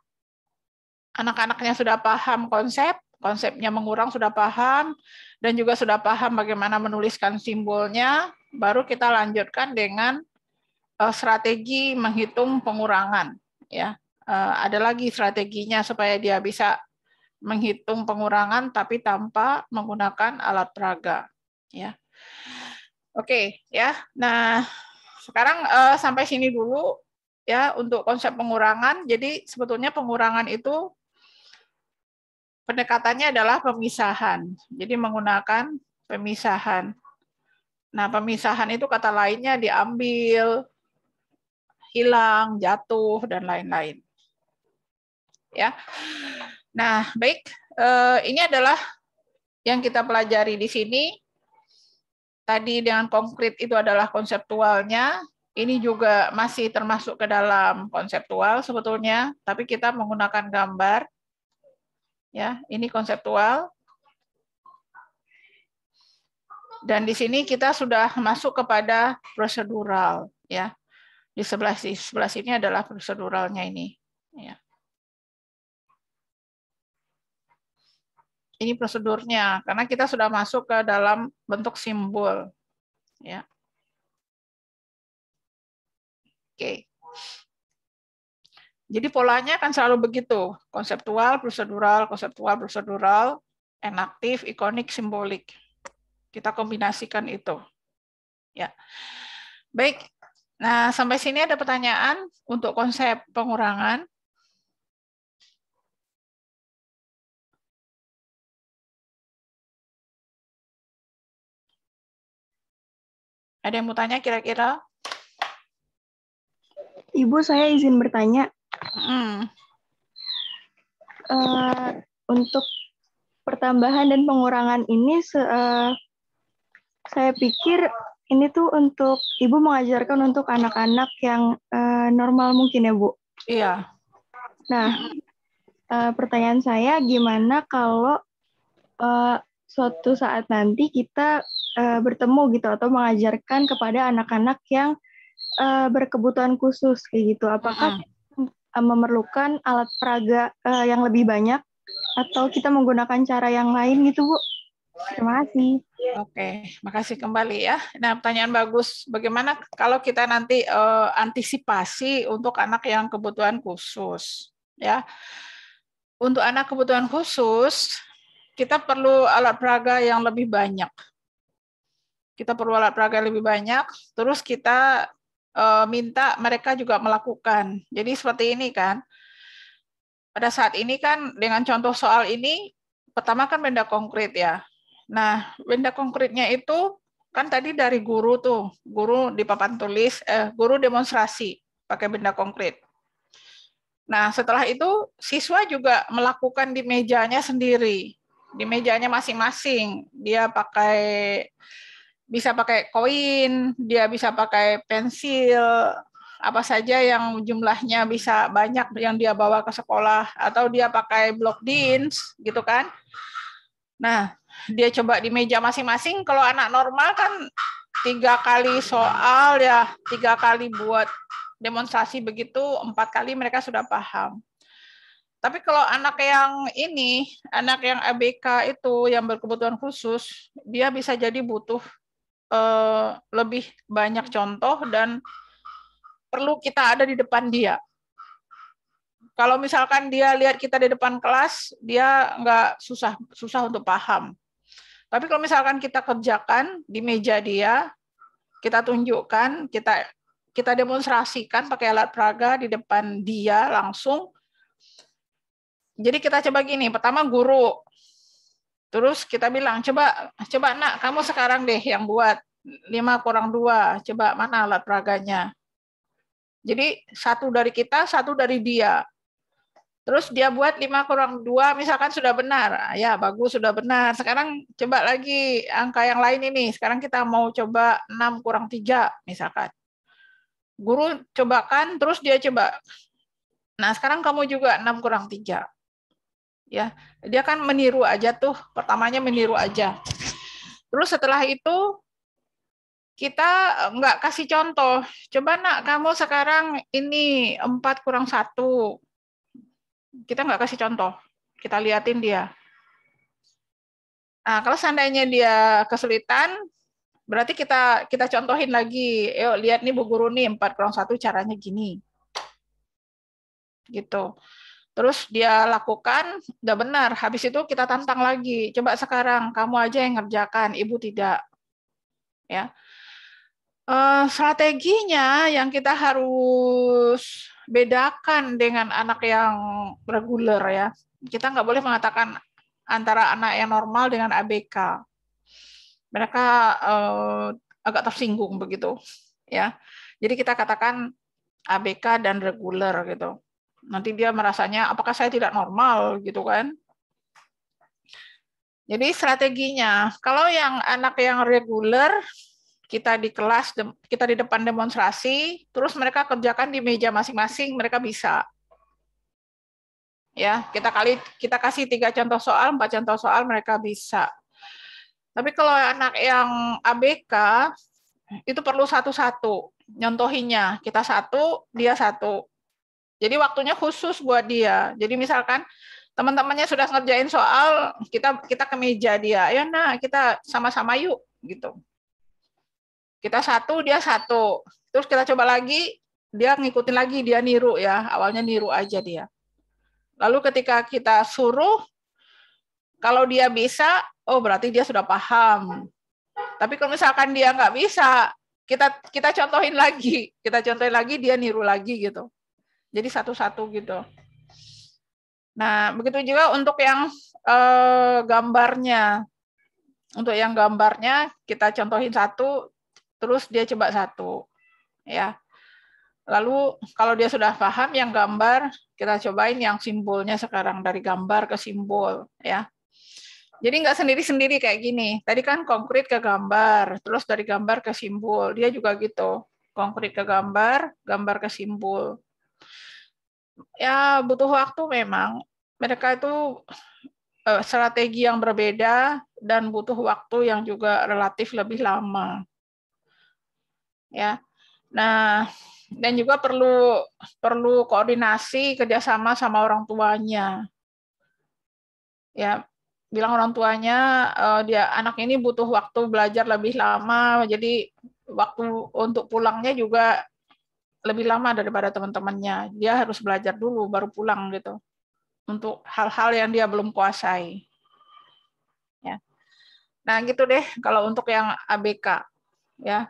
anak-anaknya sudah paham konsep, konsepnya mengurang sudah paham, dan juga sudah paham bagaimana menuliskan simbolnya, baru kita lanjutkan dengan eh, strategi menghitung pengurangan. Ya, eh, ada lagi strateginya supaya dia bisa menghitung pengurangan tapi tanpa menggunakan alat peraga ya. Oke, ya. Nah, sekarang uh, sampai sini dulu ya untuk konsep pengurangan. Jadi sebetulnya pengurangan itu pendekatannya adalah pemisahan. Jadi menggunakan pemisahan. Nah, pemisahan itu kata lainnya diambil, hilang, jatuh dan lain-lain. Ya. Nah, baik, eh, ini adalah yang kita pelajari di sini. Tadi dengan konkret itu adalah konseptualnya. Ini juga masih termasuk ke dalam konseptual sebetulnya, tapi kita menggunakan gambar. Ya, ini konseptual. Dan di sini kita sudah masuk kepada prosedural, ya. Di sebelah di sebelah sini adalah proseduralnya ini, ya. ini prosedurnya karena kita sudah masuk ke dalam bentuk simbol ya oke jadi polanya akan selalu begitu konseptual prosedural konseptual prosedural enaktif ikonik simbolik kita kombinasikan itu ya baik nah sampai sini ada pertanyaan untuk konsep pengurangan Ada yang mau tanya kira-kira? Ibu, saya izin bertanya. Mm. Uh, untuk pertambahan dan pengurangan ini, uh, saya pikir ini tuh untuk ibu mengajarkan untuk anak-anak yang uh, normal mungkin ya bu. Iya. Nah, uh, pertanyaan saya gimana kalau uh, suatu saat nanti kita uh, bertemu gitu atau mengajarkan kepada anak-anak yang uh, berkebutuhan khusus kayak gitu. Apakah uh -huh. memerlukan alat peraga uh, yang lebih banyak atau kita menggunakan cara yang lain gitu, Bu? Terima kasih. Oke, makasih kembali ya. Nah, pertanyaan bagus. Bagaimana kalau kita nanti uh, antisipasi untuk anak yang kebutuhan khusus, ya? Untuk anak kebutuhan khusus, kita perlu alat peraga yang lebih banyak. Kita perlu alat peraga yang lebih banyak, terus kita uh, minta mereka juga melakukan. Jadi seperti ini kan. Pada saat ini kan dengan contoh soal ini, pertama kan benda konkret ya. Nah, benda konkretnya itu kan tadi dari guru tuh, guru di papan tulis, eh, guru demonstrasi pakai benda konkret. Nah, setelah itu siswa juga melakukan di mejanya sendiri di mejanya masing-masing. Dia pakai bisa pakai koin, dia bisa pakai pensil, apa saja yang jumlahnya bisa banyak yang dia bawa ke sekolah atau dia pakai blok jeans gitu kan. Nah, dia coba di meja masing-masing kalau anak normal kan tiga kali soal ya tiga kali buat demonstrasi begitu empat kali mereka sudah paham tapi kalau anak yang ini, anak yang ABK itu yang berkebutuhan khusus, dia bisa jadi butuh uh, lebih banyak contoh dan perlu kita ada di depan dia. Kalau misalkan dia lihat kita di depan kelas, dia nggak susah susah untuk paham. Tapi kalau misalkan kita kerjakan di meja dia, kita tunjukkan, kita kita demonstrasikan pakai alat peraga di depan dia langsung, jadi kita coba gini, pertama guru. Terus kita bilang, coba coba nak, kamu sekarang deh yang buat lima kurang dua, Coba mana alat peraganya. Jadi satu dari kita, satu dari dia. Terus dia buat lima kurang dua, misalkan sudah benar. Ah, ya, bagus, sudah benar. Sekarang coba lagi angka yang lain ini. Sekarang kita mau coba enam kurang tiga, misalkan. Guru cobakan, terus dia coba. Nah, sekarang kamu juga enam kurang tiga ya dia kan meniru aja tuh pertamanya meniru aja terus setelah itu kita eh, nggak kasih contoh coba nak kamu sekarang ini empat kurang satu kita nggak kasih contoh kita liatin dia nah kalau seandainya dia kesulitan berarti kita kita contohin lagi yuk lihat nih bu guru nih empat kurang satu caranya gini gitu terus dia lakukan udah benar habis itu kita tantang lagi coba sekarang kamu aja yang ngerjakan ibu tidak ya uh, strateginya yang kita harus bedakan dengan anak yang reguler ya kita nggak boleh mengatakan antara anak yang normal dengan ABK mereka uh, agak tersinggung begitu ya jadi kita katakan ABK dan reguler gitu Nanti dia merasanya apakah saya tidak normal gitu kan. Jadi strateginya, kalau yang anak yang reguler kita di kelas kita di depan demonstrasi, terus mereka kerjakan di meja masing-masing, mereka bisa. Ya, kita kali kita kasih tiga contoh soal, empat contoh soal mereka bisa. Tapi kalau anak yang ABK itu perlu satu-satu nyontohinya. Kita satu, dia satu. Jadi waktunya khusus buat dia. Jadi misalkan teman-temannya sudah ngerjain soal, kita kita ke meja dia. Ayo nah, kita sama-sama yuk gitu. Kita satu, dia satu. Terus kita coba lagi, dia ngikutin lagi, dia niru ya. Awalnya niru aja dia. Lalu ketika kita suruh, kalau dia bisa, oh berarti dia sudah paham. Tapi kalau misalkan dia nggak bisa, kita kita contohin lagi, kita contohin lagi, dia niru lagi gitu jadi satu-satu gitu. Nah, begitu juga untuk yang eh, gambarnya. Untuk yang gambarnya kita contohin satu, terus dia coba satu, ya. Lalu kalau dia sudah paham yang gambar, kita cobain yang simbolnya sekarang dari gambar ke simbol, ya. Jadi nggak sendiri-sendiri kayak gini. Tadi kan konkret ke gambar, terus dari gambar ke simbol. Dia juga gitu, konkret ke gambar, gambar ke simbol. Ya butuh waktu memang. Mereka itu eh, strategi yang berbeda dan butuh waktu yang juga relatif lebih lama. Ya. Nah, dan juga perlu perlu koordinasi kerjasama sama orang tuanya. Ya, bilang orang tuanya uh, dia anak ini butuh waktu belajar lebih lama, jadi waktu untuk pulangnya juga lebih lama daripada teman-temannya. Dia harus belajar dulu baru pulang gitu untuk hal-hal yang dia belum kuasai. Ya. Nah, gitu deh kalau untuk yang ABK ya.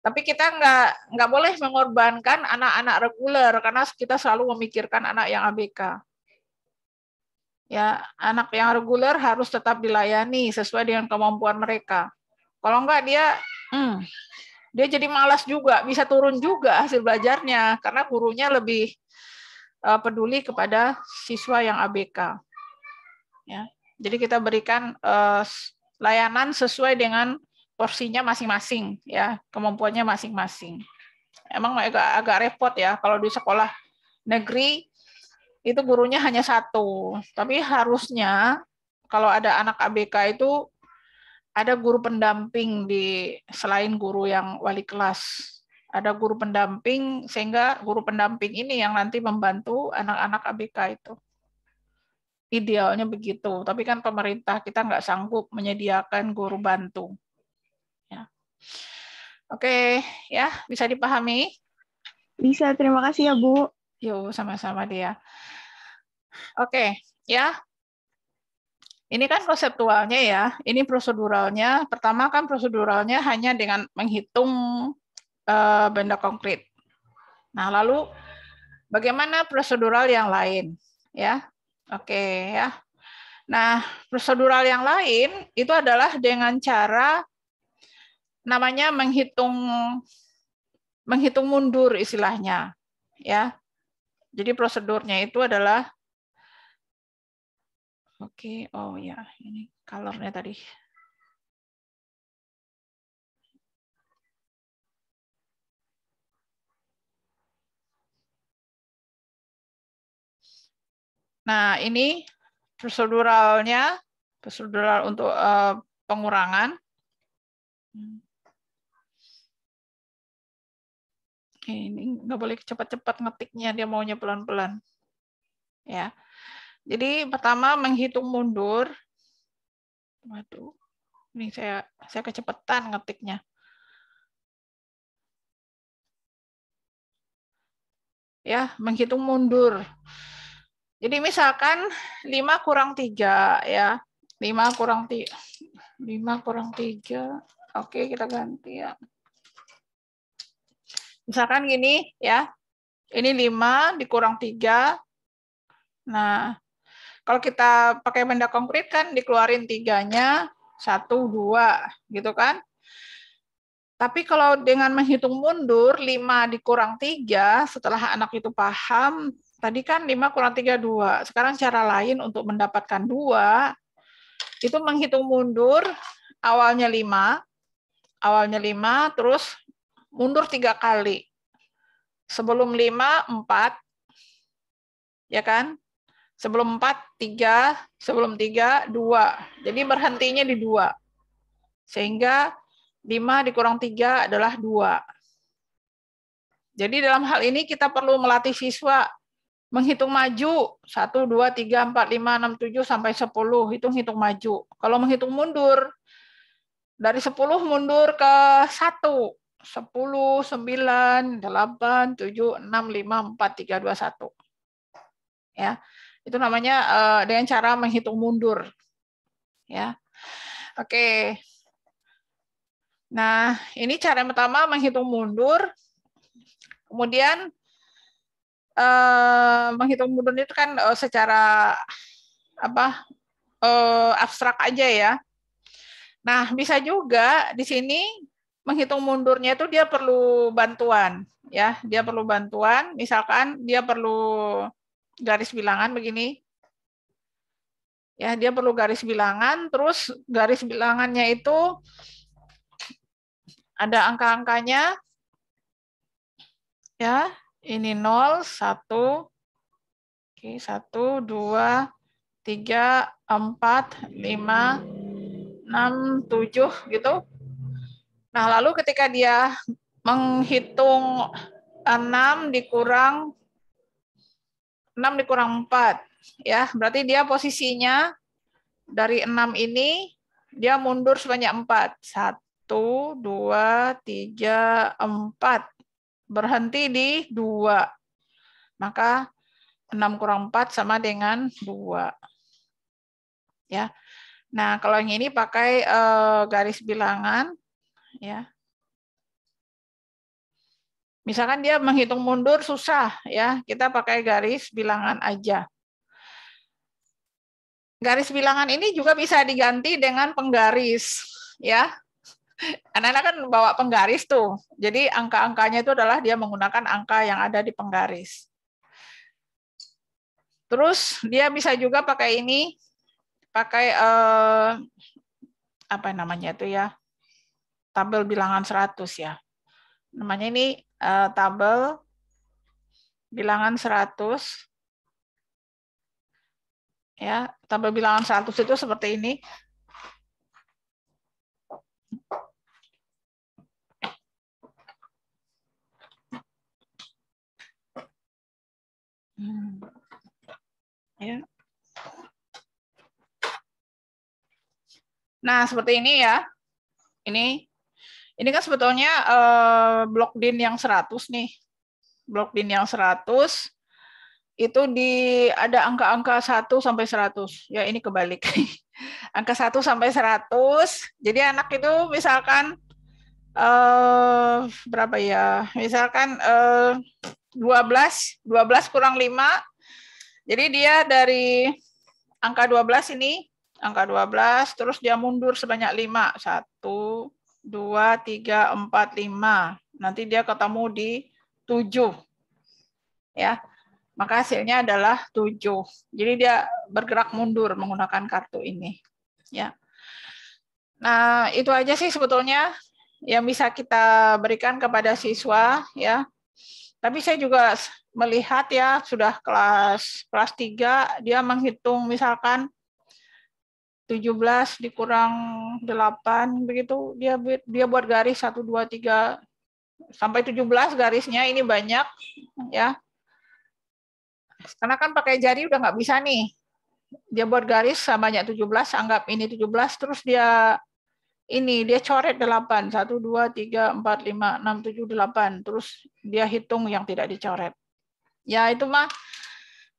Tapi kita nggak nggak boleh mengorbankan anak-anak reguler karena kita selalu memikirkan anak yang ABK. Ya, anak yang reguler harus tetap dilayani sesuai dengan kemampuan mereka. Kalau nggak dia hmm, dia jadi malas juga, bisa turun juga hasil belajarnya karena gurunya lebih eh, peduli kepada siswa yang ABK. Ya. Jadi kita berikan eh, layanan sesuai dengan porsinya masing-masing ya, kemampuannya masing-masing. Emang agak agak repot ya kalau di sekolah negeri itu gurunya hanya satu, tapi harusnya kalau ada anak ABK itu ada guru pendamping di selain guru yang wali kelas ada guru pendamping sehingga guru pendamping ini yang nanti membantu anak-anak ABK itu idealnya begitu tapi kan pemerintah kita nggak sanggup menyediakan guru bantu ya oke ya bisa dipahami bisa terima kasih ya bu yuk sama-sama dia oke ya ini kan konseptualnya ya, ini proseduralnya. Pertama kan proseduralnya hanya dengan menghitung uh, benda konkret. Nah, lalu bagaimana prosedural yang lain? Ya, oke okay, ya. Nah, prosedural yang lain itu adalah dengan cara namanya menghitung menghitung mundur istilahnya, ya. Jadi prosedurnya itu adalah Oke, okay. oh ya, ini colornya tadi. Nah, ini proseduralnya, prosedural untuk uh, pengurangan. Ini nggak boleh cepat-cepat ngetiknya, dia maunya pelan-pelan. Ya. Jadi pertama menghitung mundur. Waduh, ini saya saya kecepatan ngetiknya. Ya, menghitung mundur. Jadi misalkan 5 kurang 3 ya. 5 kurang 3. 5 kurang 3. Oke, kita ganti ya. Misalkan gini ya. Ini 5 dikurang 3. Nah, kalau kita pakai benda konkret kan dikeluarin tiganya, satu, dua, gitu kan. Tapi kalau dengan menghitung mundur, 5 dikurang tiga, setelah anak itu paham, tadi kan 5 kurang tiga dua. Sekarang cara lain untuk mendapatkan dua, itu menghitung mundur, awalnya 5, awalnya 5, terus mundur tiga kali. Sebelum 5, 4, ya kan? Sebelum 4, 3. Sebelum 3, 2. Jadi berhentinya di 2. Sehingga 5 dikurang 3 adalah 2. Jadi dalam hal ini kita perlu melatih siswa menghitung maju. 1, 2, 3, 4, 5, 6, 7, sampai 10. Hitung-hitung maju. Kalau menghitung mundur, dari 10 mundur ke 1. 10, 9, 8, 7, 6, 5, 4, 3, 2, 1. Ya. Itu namanya uh, dengan cara menghitung mundur. Ya. Oke. Okay. Nah, ini cara yang pertama menghitung mundur. Kemudian uh, menghitung mundur itu kan uh, secara apa uh, abstrak aja ya. Nah, bisa juga di sini menghitung mundurnya itu dia perlu bantuan ya, dia perlu bantuan. Misalkan dia perlu garis bilangan begini. Ya, dia perlu garis bilangan, terus garis bilangannya itu ada angka-angkanya. Ya, ini 0, 1, oke, 1, 2, 3, 4, 5, 6, 7 gitu. Nah, lalu ketika dia menghitung 6 dikurang 6 dikurang 4. Ya, berarti dia posisinya dari 6 ini dia mundur sebanyak 4. 1, 2, 3, 4. Berhenti di 2. Maka 6 kurang 4 sama dengan 2. Ya. Nah, kalau yang ini pakai eh, garis bilangan ya. Misalkan dia menghitung mundur susah ya, kita pakai garis bilangan aja. Garis bilangan ini juga bisa diganti dengan penggaris ya. Anak-anak kan bawa penggaris tuh. Jadi angka-angkanya itu adalah dia menggunakan angka yang ada di penggaris. Terus dia bisa juga pakai ini, pakai eh, apa namanya itu ya, tabel bilangan 100 ya. Namanya ini uh, tabel bilangan 100 ya tabel bilangan 100 itu seperti ini hmm. ya nah seperti ini ya ini ini kan sebetulnya eh, blok din yang 100 nih. Blok din yang 100 itu di ada angka-angka 1 sampai 100. Ya ini kebalik. (laughs) angka 1 sampai 100. Jadi anak itu misalkan eh berapa ya? Misalkan eh 12, 12 kurang 5. Jadi dia dari angka 12 ini, angka 12 terus dia mundur sebanyak 5. 1 2, 3, 4, 5. Nanti dia ketemu di 7. Ya. Maka hasilnya adalah 7. Jadi dia bergerak mundur menggunakan kartu ini. Ya. Nah, itu aja sih sebetulnya yang bisa kita berikan kepada siswa ya. Tapi saya juga melihat ya sudah kelas kelas 3 dia menghitung misalkan 17 dikurang 8 begitu dia dia buat garis 1 2 3 sampai 17 garisnya ini banyak ya. Karena kan pakai jari udah nggak bisa nih. Dia buat garis samanya 17 anggap ini 17 terus dia ini dia coret 8 1 2 3 4 5 6 7 8 terus dia hitung yang tidak dicoret. Ya itu mah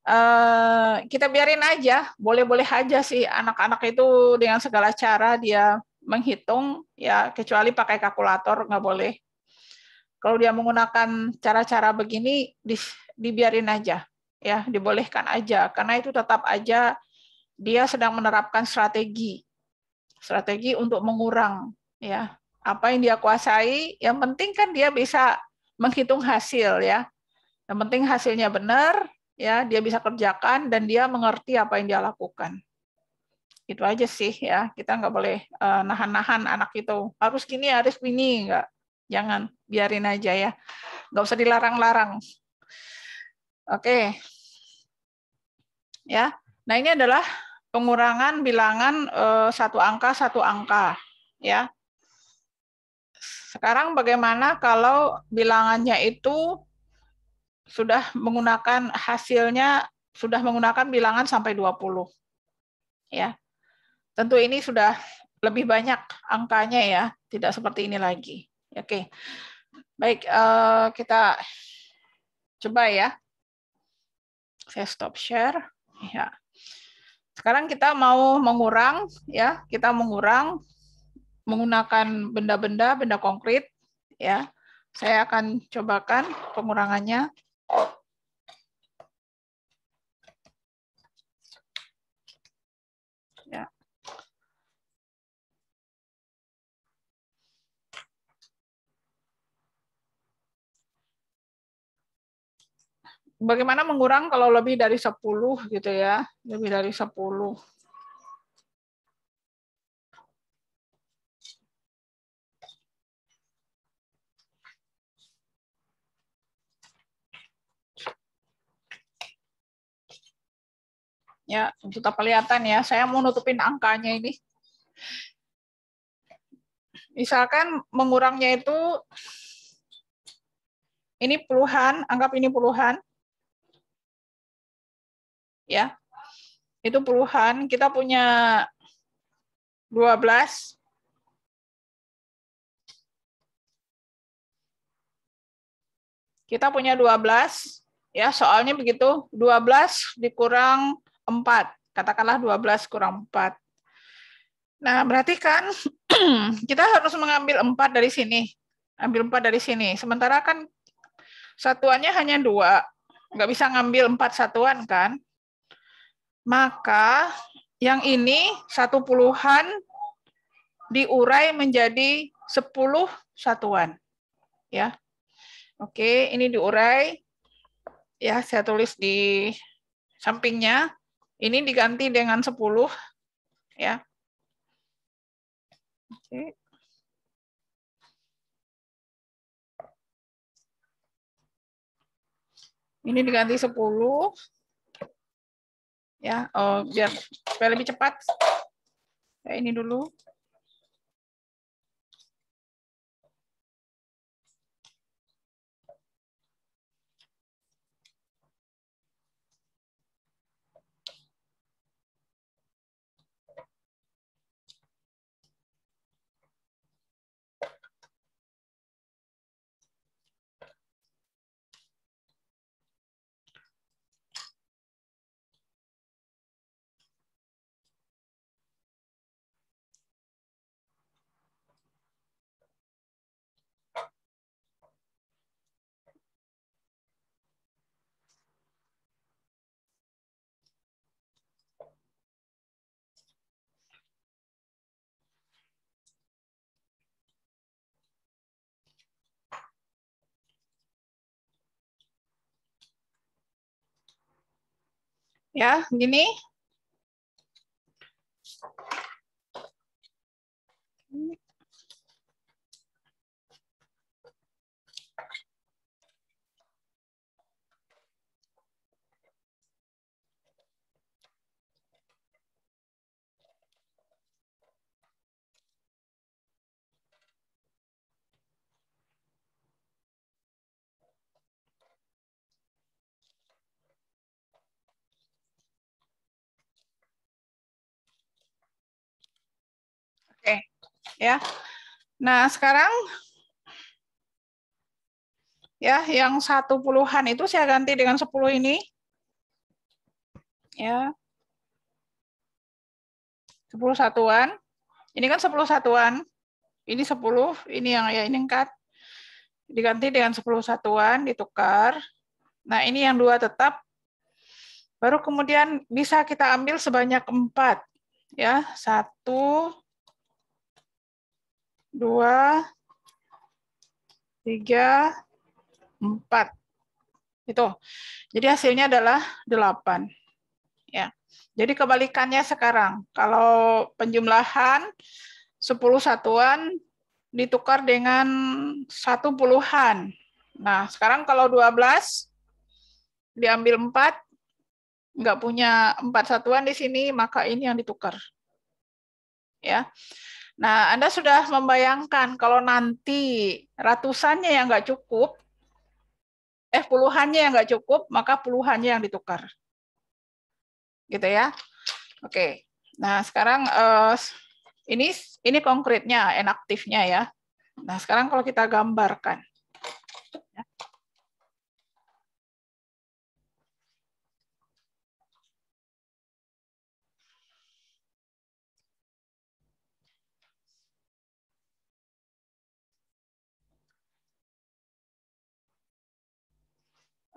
Eh, kita biarin aja, boleh-boleh aja sih anak-anak itu dengan segala cara dia menghitung, ya kecuali pakai kalkulator nggak boleh. Kalau dia menggunakan cara-cara begini, di, dibiarin aja, ya dibolehkan aja, karena itu tetap aja dia sedang menerapkan strategi, strategi untuk mengurang, ya apa yang dia kuasai. Yang penting kan dia bisa menghitung hasil, ya. Yang penting hasilnya benar, ya dia bisa kerjakan dan dia mengerti apa yang dia lakukan itu aja sih ya kita nggak boleh eh, nahan-nahan anak itu harus gini harus gini nggak jangan biarin aja ya nggak usah dilarang-larang oke ya nah ini adalah pengurangan bilangan eh, satu angka satu angka ya sekarang bagaimana kalau bilangannya itu sudah menggunakan hasilnya sudah menggunakan bilangan sampai 20. Ya. Tentu ini sudah lebih banyak angkanya ya, tidak seperti ini lagi. Oke. Baik, eh, kita coba ya. Saya stop share. Ya. Sekarang kita mau mengurang ya, kita mengurang menggunakan benda-benda, benda konkret ya. Saya akan cobakan pengurangannya. Ya. Bagaimana mengurang kalau lebih dari 10 gitu ya, lebih dari 10. Ya, tetap kelihatan ya. Saya mau nutupin angkanya ini. Misalkan mengurangnya itu ini puluhan, anggap ini puluhan. Ya. Itu puluhan, kita punya 12 Kita punya 12 ya, soalnya begitu. 12 dikurang 4. Katakanlah 12 kurang 4. Nah, berarti kan (clears throat) kita harus mengambil 4 dari sini. Ambil 4 dari sini. Sementara kan satuannya hanya dua. Nggak bisa ngambil 4 satuan kan? Maka yang ini satu puluhan diurai menjadi 10 satuan. Ya. Oke, ini diurai. Ya, saya tulis di sampingnya. Ini diganti dengan 10 ya. Oke. Ini diganti 10. Ya, oh, biar supaya lebih cepat. Ya, ini dulu. Ya, gini. Ini ya. Nah, sekarang ya yang satu puluhan itu saya ganti dengan sepuluh ini. Ya. sepuluh satuan. Ini kan sepuluh satuan. Ini sepuluh, ini yang ya ini cut. Diganti dengan sepuluh satuan, ditukar. Nah, ini yang dua tetap baru kemudian bisa kita ambil sebanyak empat ya satu dua, tiga, empat. Itu. Jadi hasilnya adalah delapan. Ya. Jadi kebalikannya sekarang. Kalau penjumlahan sepuluh satuan ditukar dengan satu puluhan. Nah, sekarang kalau dua belas diambil empat nggak punya empat satuan di sini, maka ini yang ditukar. Ya. Nah, Anda sudah membayangkan kalau nanti ratusannya yang nggak cukup, eh puluhannya yang nggak cukup, maka puluhannya yang ditukar. Gitu ya. Oke. Nah, sekarang eh, ini ini konkretnya, enaktifnya ya. Nah, sekarang kalau kita gambarkan. Ya.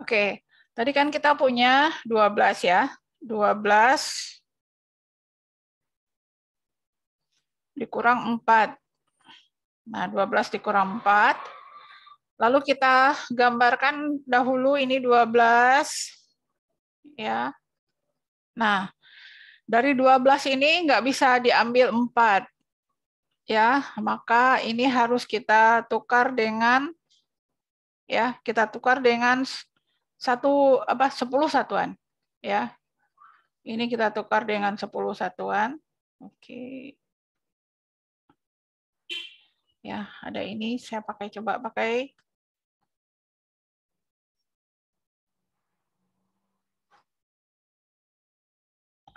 Oke, tadi kan kita punya 12 ya. 12 dikurang 4. Nah, 12 dikurang 4. Lalu kita gambarkan dahulu ini 12. ya. Nah, dari 12 ini nggak bisa diambil 4. Ya, maka ini harus kita tukar dengan ya, kita tukar dengan satu apa 10 satuan ya. Ini kita tukar dengan sepuluh satuan. Oke. Ya, ada ini saya pakai coba pakai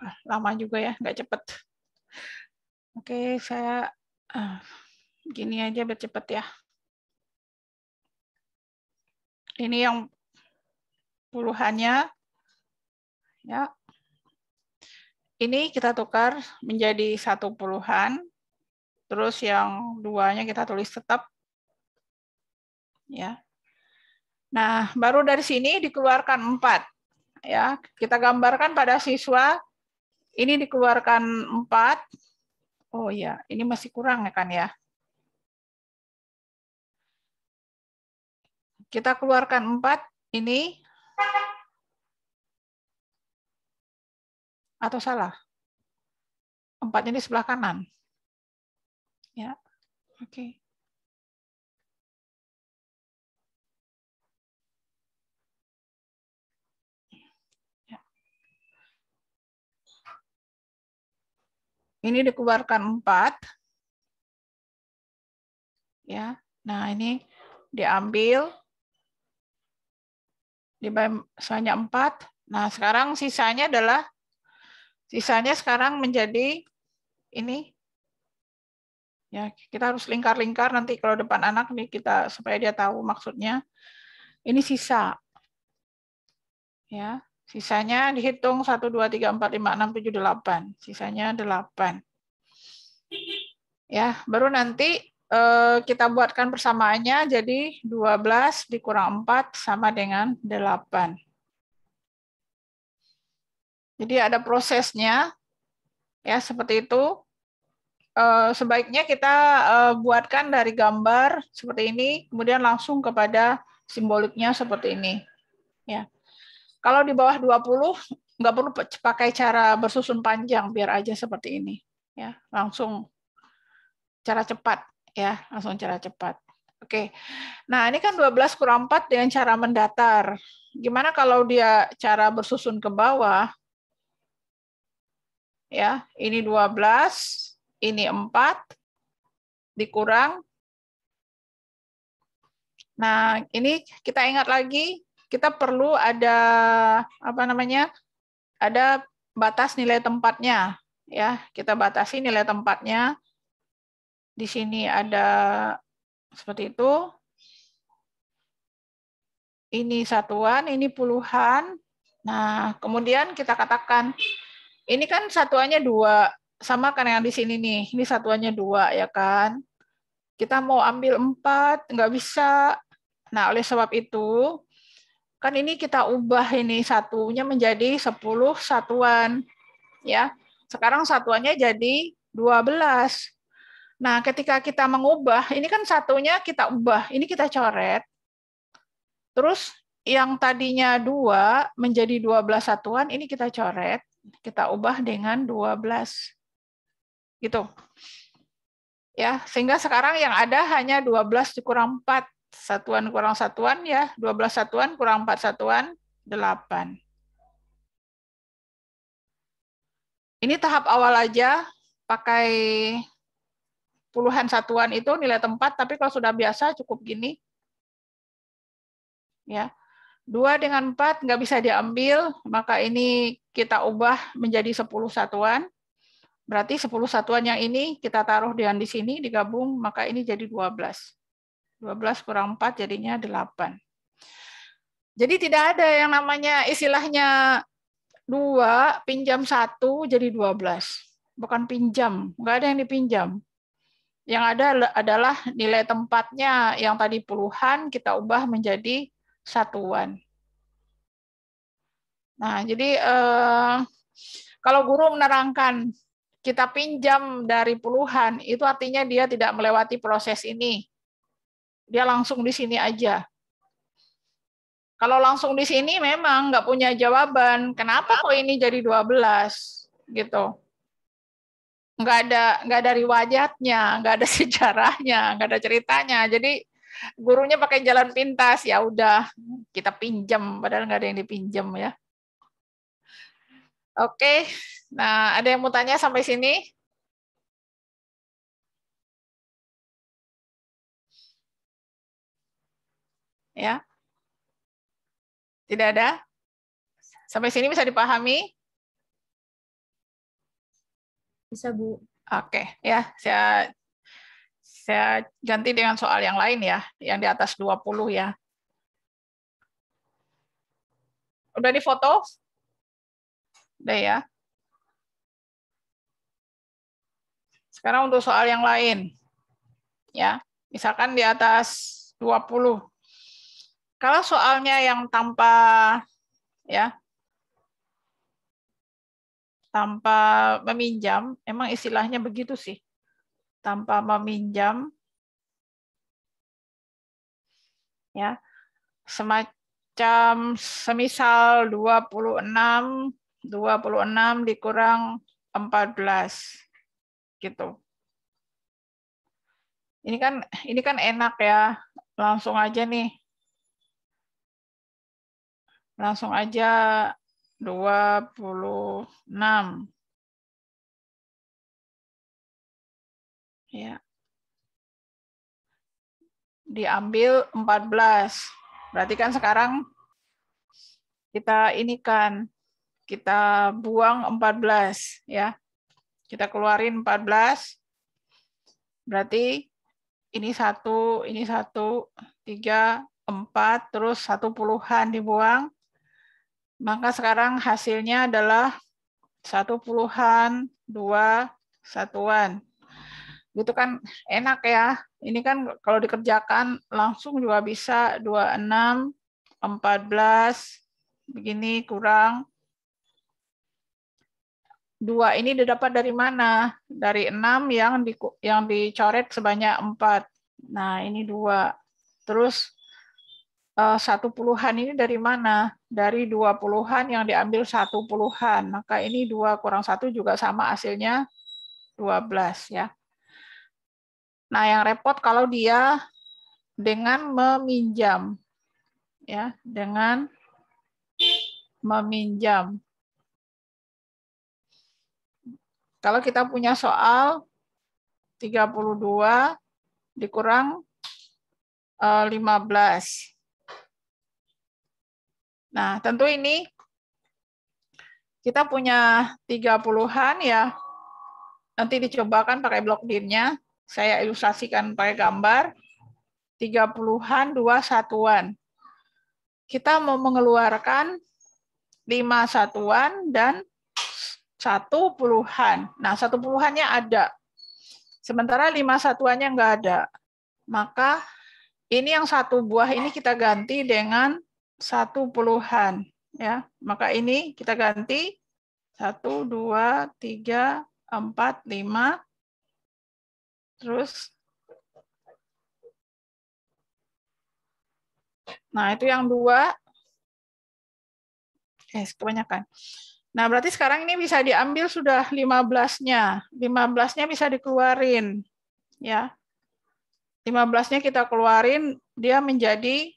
ah, lama juga ya, nggak cepet. Oke, saya ah, gini aja biar cepet ya. Ini yang puluhannya ya ini kita tukar menjadi satu puluhan terus yang duanya kita tulis tetap ya nah baru dari sini dikeluarkan empat ya kita gambarkan pada siswa ini dikeluarkan empat oh ya ini masih kurang ya kan ya kita keluarkan empat ini atau salah? Empatnya di sebelah kanan. Ya, oke. Okay. Ya. ini dikeluarkan 4. Ya. Nah, ini diambil di hanya 4. Nah, sekarang sisanya adalah Sisanya sekarang menjadi ini. Ya, kita harus lingkar-lingkar nanti kalau depan anak nih kita supaya dia tahu maksudnya. Ini sisa. Ya, sisanya dihitung 1 2 3 4 5 6 7 8. Sisanya 8. Ya, baru nanti eh, kita buatkan persamaannya jadi 12 dikurang 4 sama dengan 8. Jadi ada prosesnya, ya seperti itu. Eh, sebaiknya kita eh, buatkan dari gambar seperti ini, kemudian langsung kepada simboliknya seperti ini. Ya, kalau di bawah 20 nggak perlu pakai cara bersusun panjang, biar aja seperti ini. Ya, langsung cara cepat. Ya, langsung cara cepat. Oke. Nah, ini kan 12 kurang 4 dengan cara mendatar. Gimana kalau dia cara bersusun ke bawah? ya. Ini 12, ini 4 dikurang. Nah, ini kita ingat lagi, kita perlu ada apa namanya? Ada batas nilai tempatnya, ya. Kita batasi nilai tempatnya. Di sini ada seperti itu. Ini satuan, ini puluhan. Nah, kemudian kita katakan ini kan satuannya dua, sama kan yang di sini nih. Ini satuannya dua ya kan. Kita mau ambil empat, nggak bisa. Nah, oleh sebab itu, kan ini kita ubah ini satunya menjadi sepuluh satuan. ya. Sekarang satuannya jadi dua belas Nah, ketika kita mengubah, ini kan satunya kita ubah, ini kita coret. Terus yang tadinya dua menjadi dua belas satuan, ini kita coret kita ubah dengan 12. Gitu. Ya, sehingga sekarang yang ada hanya 12 dikurang 4. Satuan kurang satuan ya, 12 satuan kurang 4 satuan, 8. Ini tahap awal aja, pakai puluhan satuan itu nilai tempat, tapi kalau sudah biasa cukup gini. Ya, 2 dengan 4 nggak bisa diambil, maka ini kita ubah menjadi 10 satuan. Berarti 10 satuan yang ini kita taruh dengan di sini, digabung, maka ini jadi 12. 12 kurang 4 jadinya 8. Jadi tidak ada yang namanya istilahnya 2, pinjam 1 jadi 12. Bukan pinjam, nggak ada yang dipinjam. Yang ada adalah nilai tempatnya yang tadi puluhan kita ubah menjadi satuan. Nah, jadi eh, kalau guru menerangkan kita pinjam dari puluhan, itu artinya dia tidak melewati proses ini. Dia langsung di sini aja. Kalau langsung di sini memang nggak punya jawaban. Kenapa kok ini jadi 12? Gitu. Nggak ada nggak ada riwayatnya, nggak ada (laughs) sejarahnya, nggak ada ceritanya. Jadi gurunya pakai jalan pintas ya udah kita pinjam padahal nggak ada yang dipinjam ya Oke, nah ada yang mau tanya sampai sini? Ya, tidak ada? Sampai sini bisa dipahami? Bisa, Bu. Oke, ya, saya saya ganti dengan soal yang lain ya, yang di atas 20 ya. Udah di foto? deh ya. Sekarang untuk soal yang lain. Ya, misalkan di atas 20. Kalau soalnya yang tanpa ya tanpa meminjam, emang istilahnya begitu sih. Tanpa meminjam ya semacam semisal 26 26 dikurang 14 gitu. Ini kan ini kan enak ya. Langsung aja nih. Langsung aja 26 ya. Diambil 14. Berarti kan sekarang kita ini kan kita buang 14 ya. Kita keluarin 14. Berarti ini satu, ini satu, tiga, empat, terus satu puluhan dibuang. Maka sekarang hasilnya adalah satu puluhan, dua satuan. Gitu kan enak ya. Ini kan kalau dikerjakan langsung juga bisa dua enam empat belas begini kurang, dua ini didapat dari mana? Dari enam yang di, yang dicoret sebanyak empat. Nah, ini dua. Terus eh, satu puluhan ini dari mana? Dari dua puluhan yang diambil satu puluhan. Maka ini dua kurang satu juga sama hasilnya 12 ya. Nah, yang repot kalau dia dengan meminjam ya, dengan meminjam. Kalau kita punya soal 32 dikurang 15. Eh, nah, tentu ini kita punya 30-an ya. Nanti dicobakan pakai blok dinnya. Saya ilustrasikan pakai gambar. 30-an, dua satuan. Kita mau mengeluarkan 5 satuan dan satu puluhan. Nah, satu puluhannya ada. Sementara lima satuannya nggak ada. Maka ini yang satu buah ini kita ganti dengan satu puluhan. ya. Maka ini kita ganti satu, dua, tiga, empat, lima. Terus Nah, itu yang dua. Eh, kebanyakan. Nah, berarti sekarang ini bisa diambil sudah 15-nya. 15-nya bisa dikeluarin. Ya. 15-nya kita keluarin, dia menjadi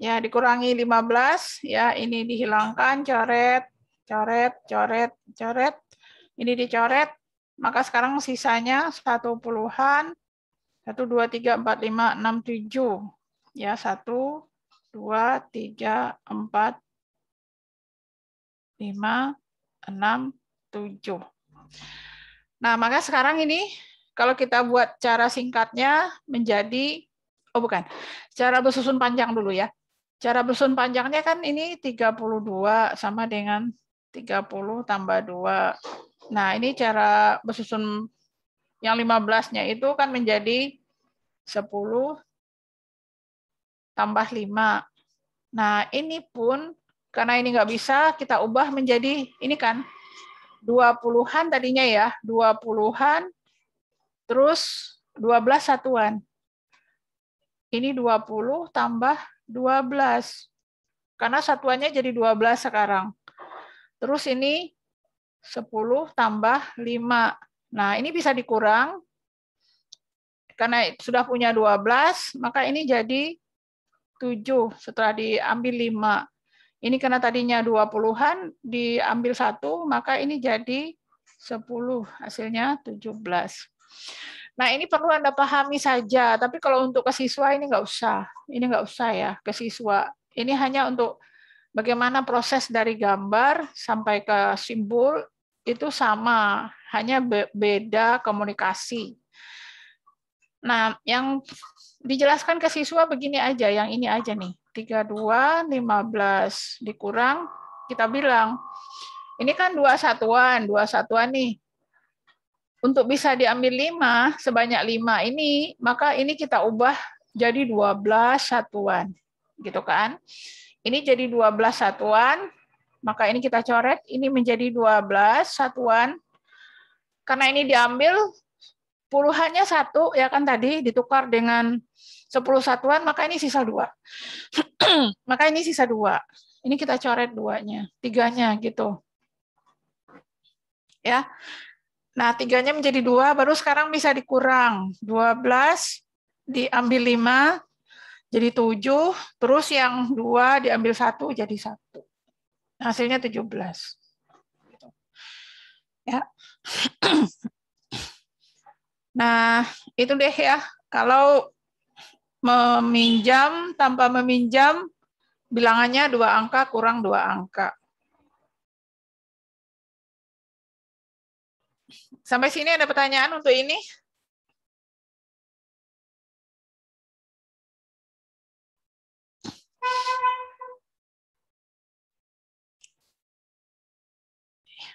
ya dikurangi 15, ya ini dihilangkan, coret, coret, coret, coret. Ini dicoret, maka sekarang sisanya satu puluhan, satu dua tiga empat lima enam tujuh ya satu dua tiga empat 5, 6, 7. Nah, maka sekarang ini kalau kita buat cara singkatnya menjadi, oh bukan, cara bersusun panjang dulu ya. Cara bersusun panjangnya kan ini 32 sama dengan 30 tambah 2. Nah, ini cara bersusun yang 15-nya itu kan menjadi 10 tambah 5. Nah, ini pun karena ini nggak bisa, kita ubah menjadi ini kan, 20-an tadinya ya, 20-an, terus 12 satuan. Ini 20 tambah 12. Karena satuannya jadi 12 sekarang. Terus ini 10 tambah 5. Nah, ini bisa dikurang. Karena sudah punya 12, maka ini jadi 7 setelah diambil 5. Ini karena tadinya 20-an diambil satu, maka ini jadi 10, hasilnya 17. Nah, ini perlu Anda pahami saja, tapi kalau untuk ke siswa ini nggak usah. Ini nggak usah ya, ke siswa. Ini hanya untuk bagaimana proses dari gambar sampai ke simbol itu sama, hanya beda komunikasi. Nah, yang dijelaskan ke siswa begini aja, yang ini aja nih. 32, 15 dikurang, kita bilang, ini kan dua satuan, dua satuan nih. Untuk bisa diambil 5, sebanyak 5 ini, maka ini kita ubah jadi 12 satuan. Gitu kan? Ini jadi 12 satuan, maka ini kita coret, ini menjadi 12 satuan. Karena ini diambil, puluhannya satu, ya kan tadi ditukar dengan 10 satuan, maka ini sisa dua. (clears throat) maka ini sisa dua. Ini kita coret duanya, tiganya gitu. Ya. Nah, tiganya menjadi dua, baru sekarang bisa dikurang. 12 diambil 5, jadi 7, terus yang dua diambil satu jadi satu. hasilnya 17. belas Ya. (clears throat) Nah, itu deh ya. Kalau meminjam tanpa meminjam bilangannya dua angka kurang dua angka. Sampai sini ada pertanyaan untuk ini?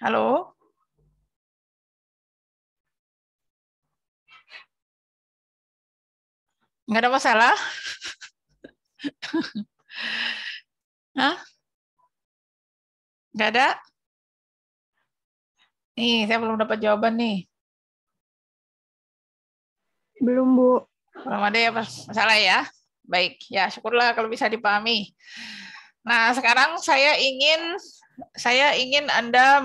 Halo? Nggak ada masalah? Hah? Nggak ada? Nih, saya belum dapat jawaban nih. Belum, Bu. Belum ada ya masalah ya? Baik, ya syukurlah kalau bisa dipahami. Nah, sekarang saya ingin saya ingin Anda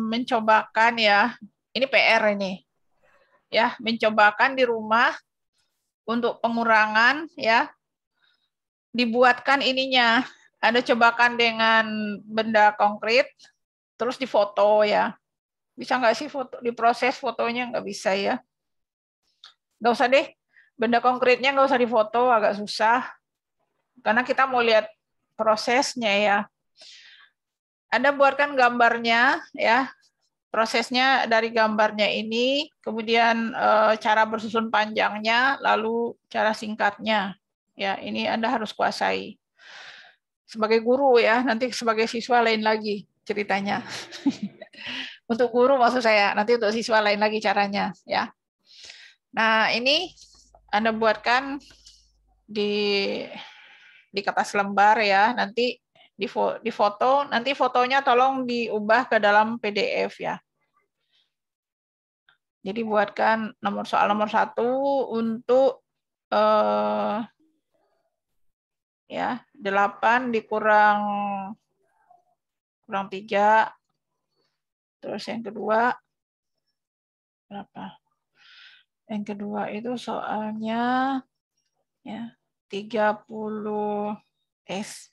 mencobakan ya. Ini PR ini. Ya, mencobakan di rumah untuk pengurangan ya dibuatkan ininya ada cobakan dengan benda konkret terus difoto ya bisa nggak sih foto diproses fotonya nggak bisa ya nggak usah deh benda konkretnya nggak usah difoto agak susah karena kita mau lihat prosesnya ya anda buatkan gambarnya ya prosesnya dari gambarnya ini, kemudian eh, cara bersusun panjangnya, lalu cara singkatnya. Ya, ini Anda harus kuasai. Sebagai guru ya, nanti sebagai siswa lain lagi ceritanya. (laughs) untuk guru maksud saya, nanti untuk siswa lain lagi caranya ya. Nah, ini Anda buatkan di di kertas lembar ya. Nanti di, foto. Nanti fotonya tolong diubah ke dalam PDF ya. Jadi buatkan nomor soal nomor satu untuk eh, ya delapan dikurang kurang tiga terus yang kedua berapa yang kedua itu soalnya ya 30 S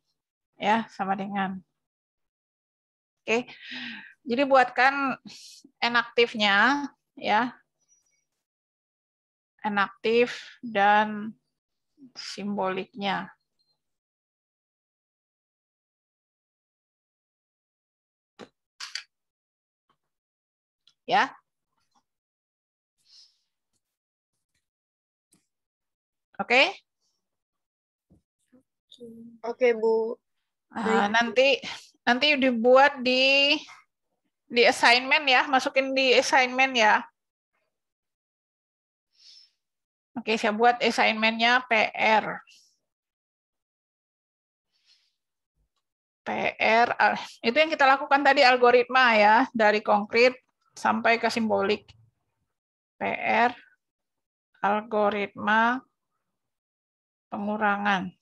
ya sama dengan. Oke. Jadi buatkan enaktifnya ya. Enaktif dan simboliknya. Ya. Oke. Okay? Oke, okay, Bu. Ah, nanti nanti dibuat di di assignment ya, masukin di assignment ya. Oke, saya buat assignmentnya PR. PR itu yang kita lakukan tadi algoritma ya, dari konkret sampai ke simbolik. PR algoritma pengurangan.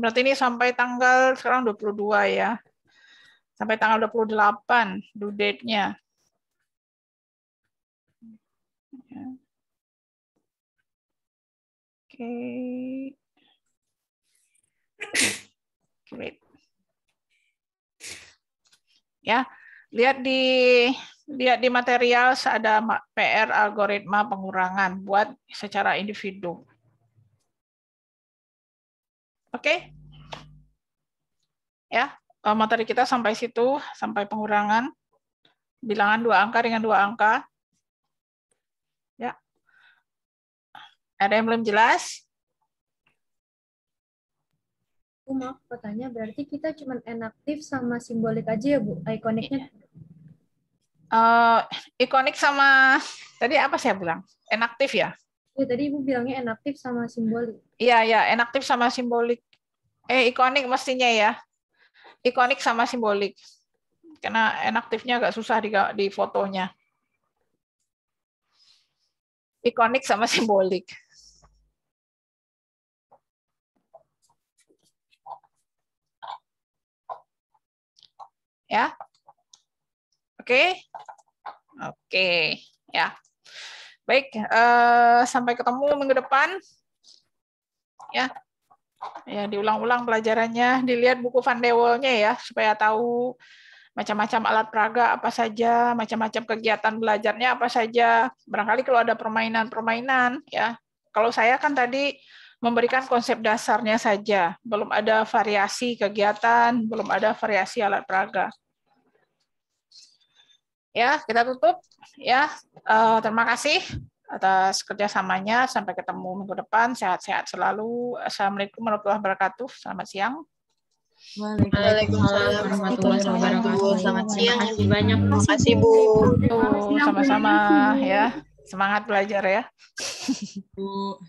berarti ini sampai tanggal sekarang 22 ya. Sampai tanggal 28 due date-nya. Ya. Oke. Okay. Great. Ya, lihat di lihat di material ada PR algoritma pengurangan buat secara individu. Oke? Okay? Ya, eh, materi kita sampai situ, sampai pengurangan. Bilangan dua angka dengan dua angka. Ya. Ada yang belum jelas? Bu, maaf bertanya, berarti kita cuma enaktif sama simbolik aja ya, Bu? Ikoniknya? Uh, ikonik sama, tadi apa saya bilang? Enaktif ya? Ya, tadi Ibu bilangnya enaktif sama simbolik. Iya, ya, enaktif sama simbolik. Eh, ikonik mestinya ya. Ikonik sama simbolik. Karena enaktifnya agak susah di, di fotonya. Ikonik sama simbolik. Ya. Oke. Okay. Oke, okay. ya. Baik, uh, sampai ketemu minggu depan. Ya, ya diulang-ulang pelajarannya, dilihat buku Van de nya ya, supaya tahu macam-macam alat peraga apa saja, macam-macam kegiatan belajarnya apa saja. Barangkali kalau ada permainan-permainan ya. Kalau saya kan tadi memberikan konsep dasarnya saja, belum ada variasi kegiatan, belum ada variasi alat peraga. Ya, kita tutup. Ya, uh, terima kasih atas kerjasamanya. Sampai ketemu minggu depan. Sehat-sehat selalu. Assalamualaikum warahmatullahi wabarakatuh. Selamat siang. Waalaikumsalam warahmatullahi wabarakatuh. Selamat siang. Terima kasih banyak. Terima kasih Bu. Sama-sama ya. Semangat belajar ya. Bu.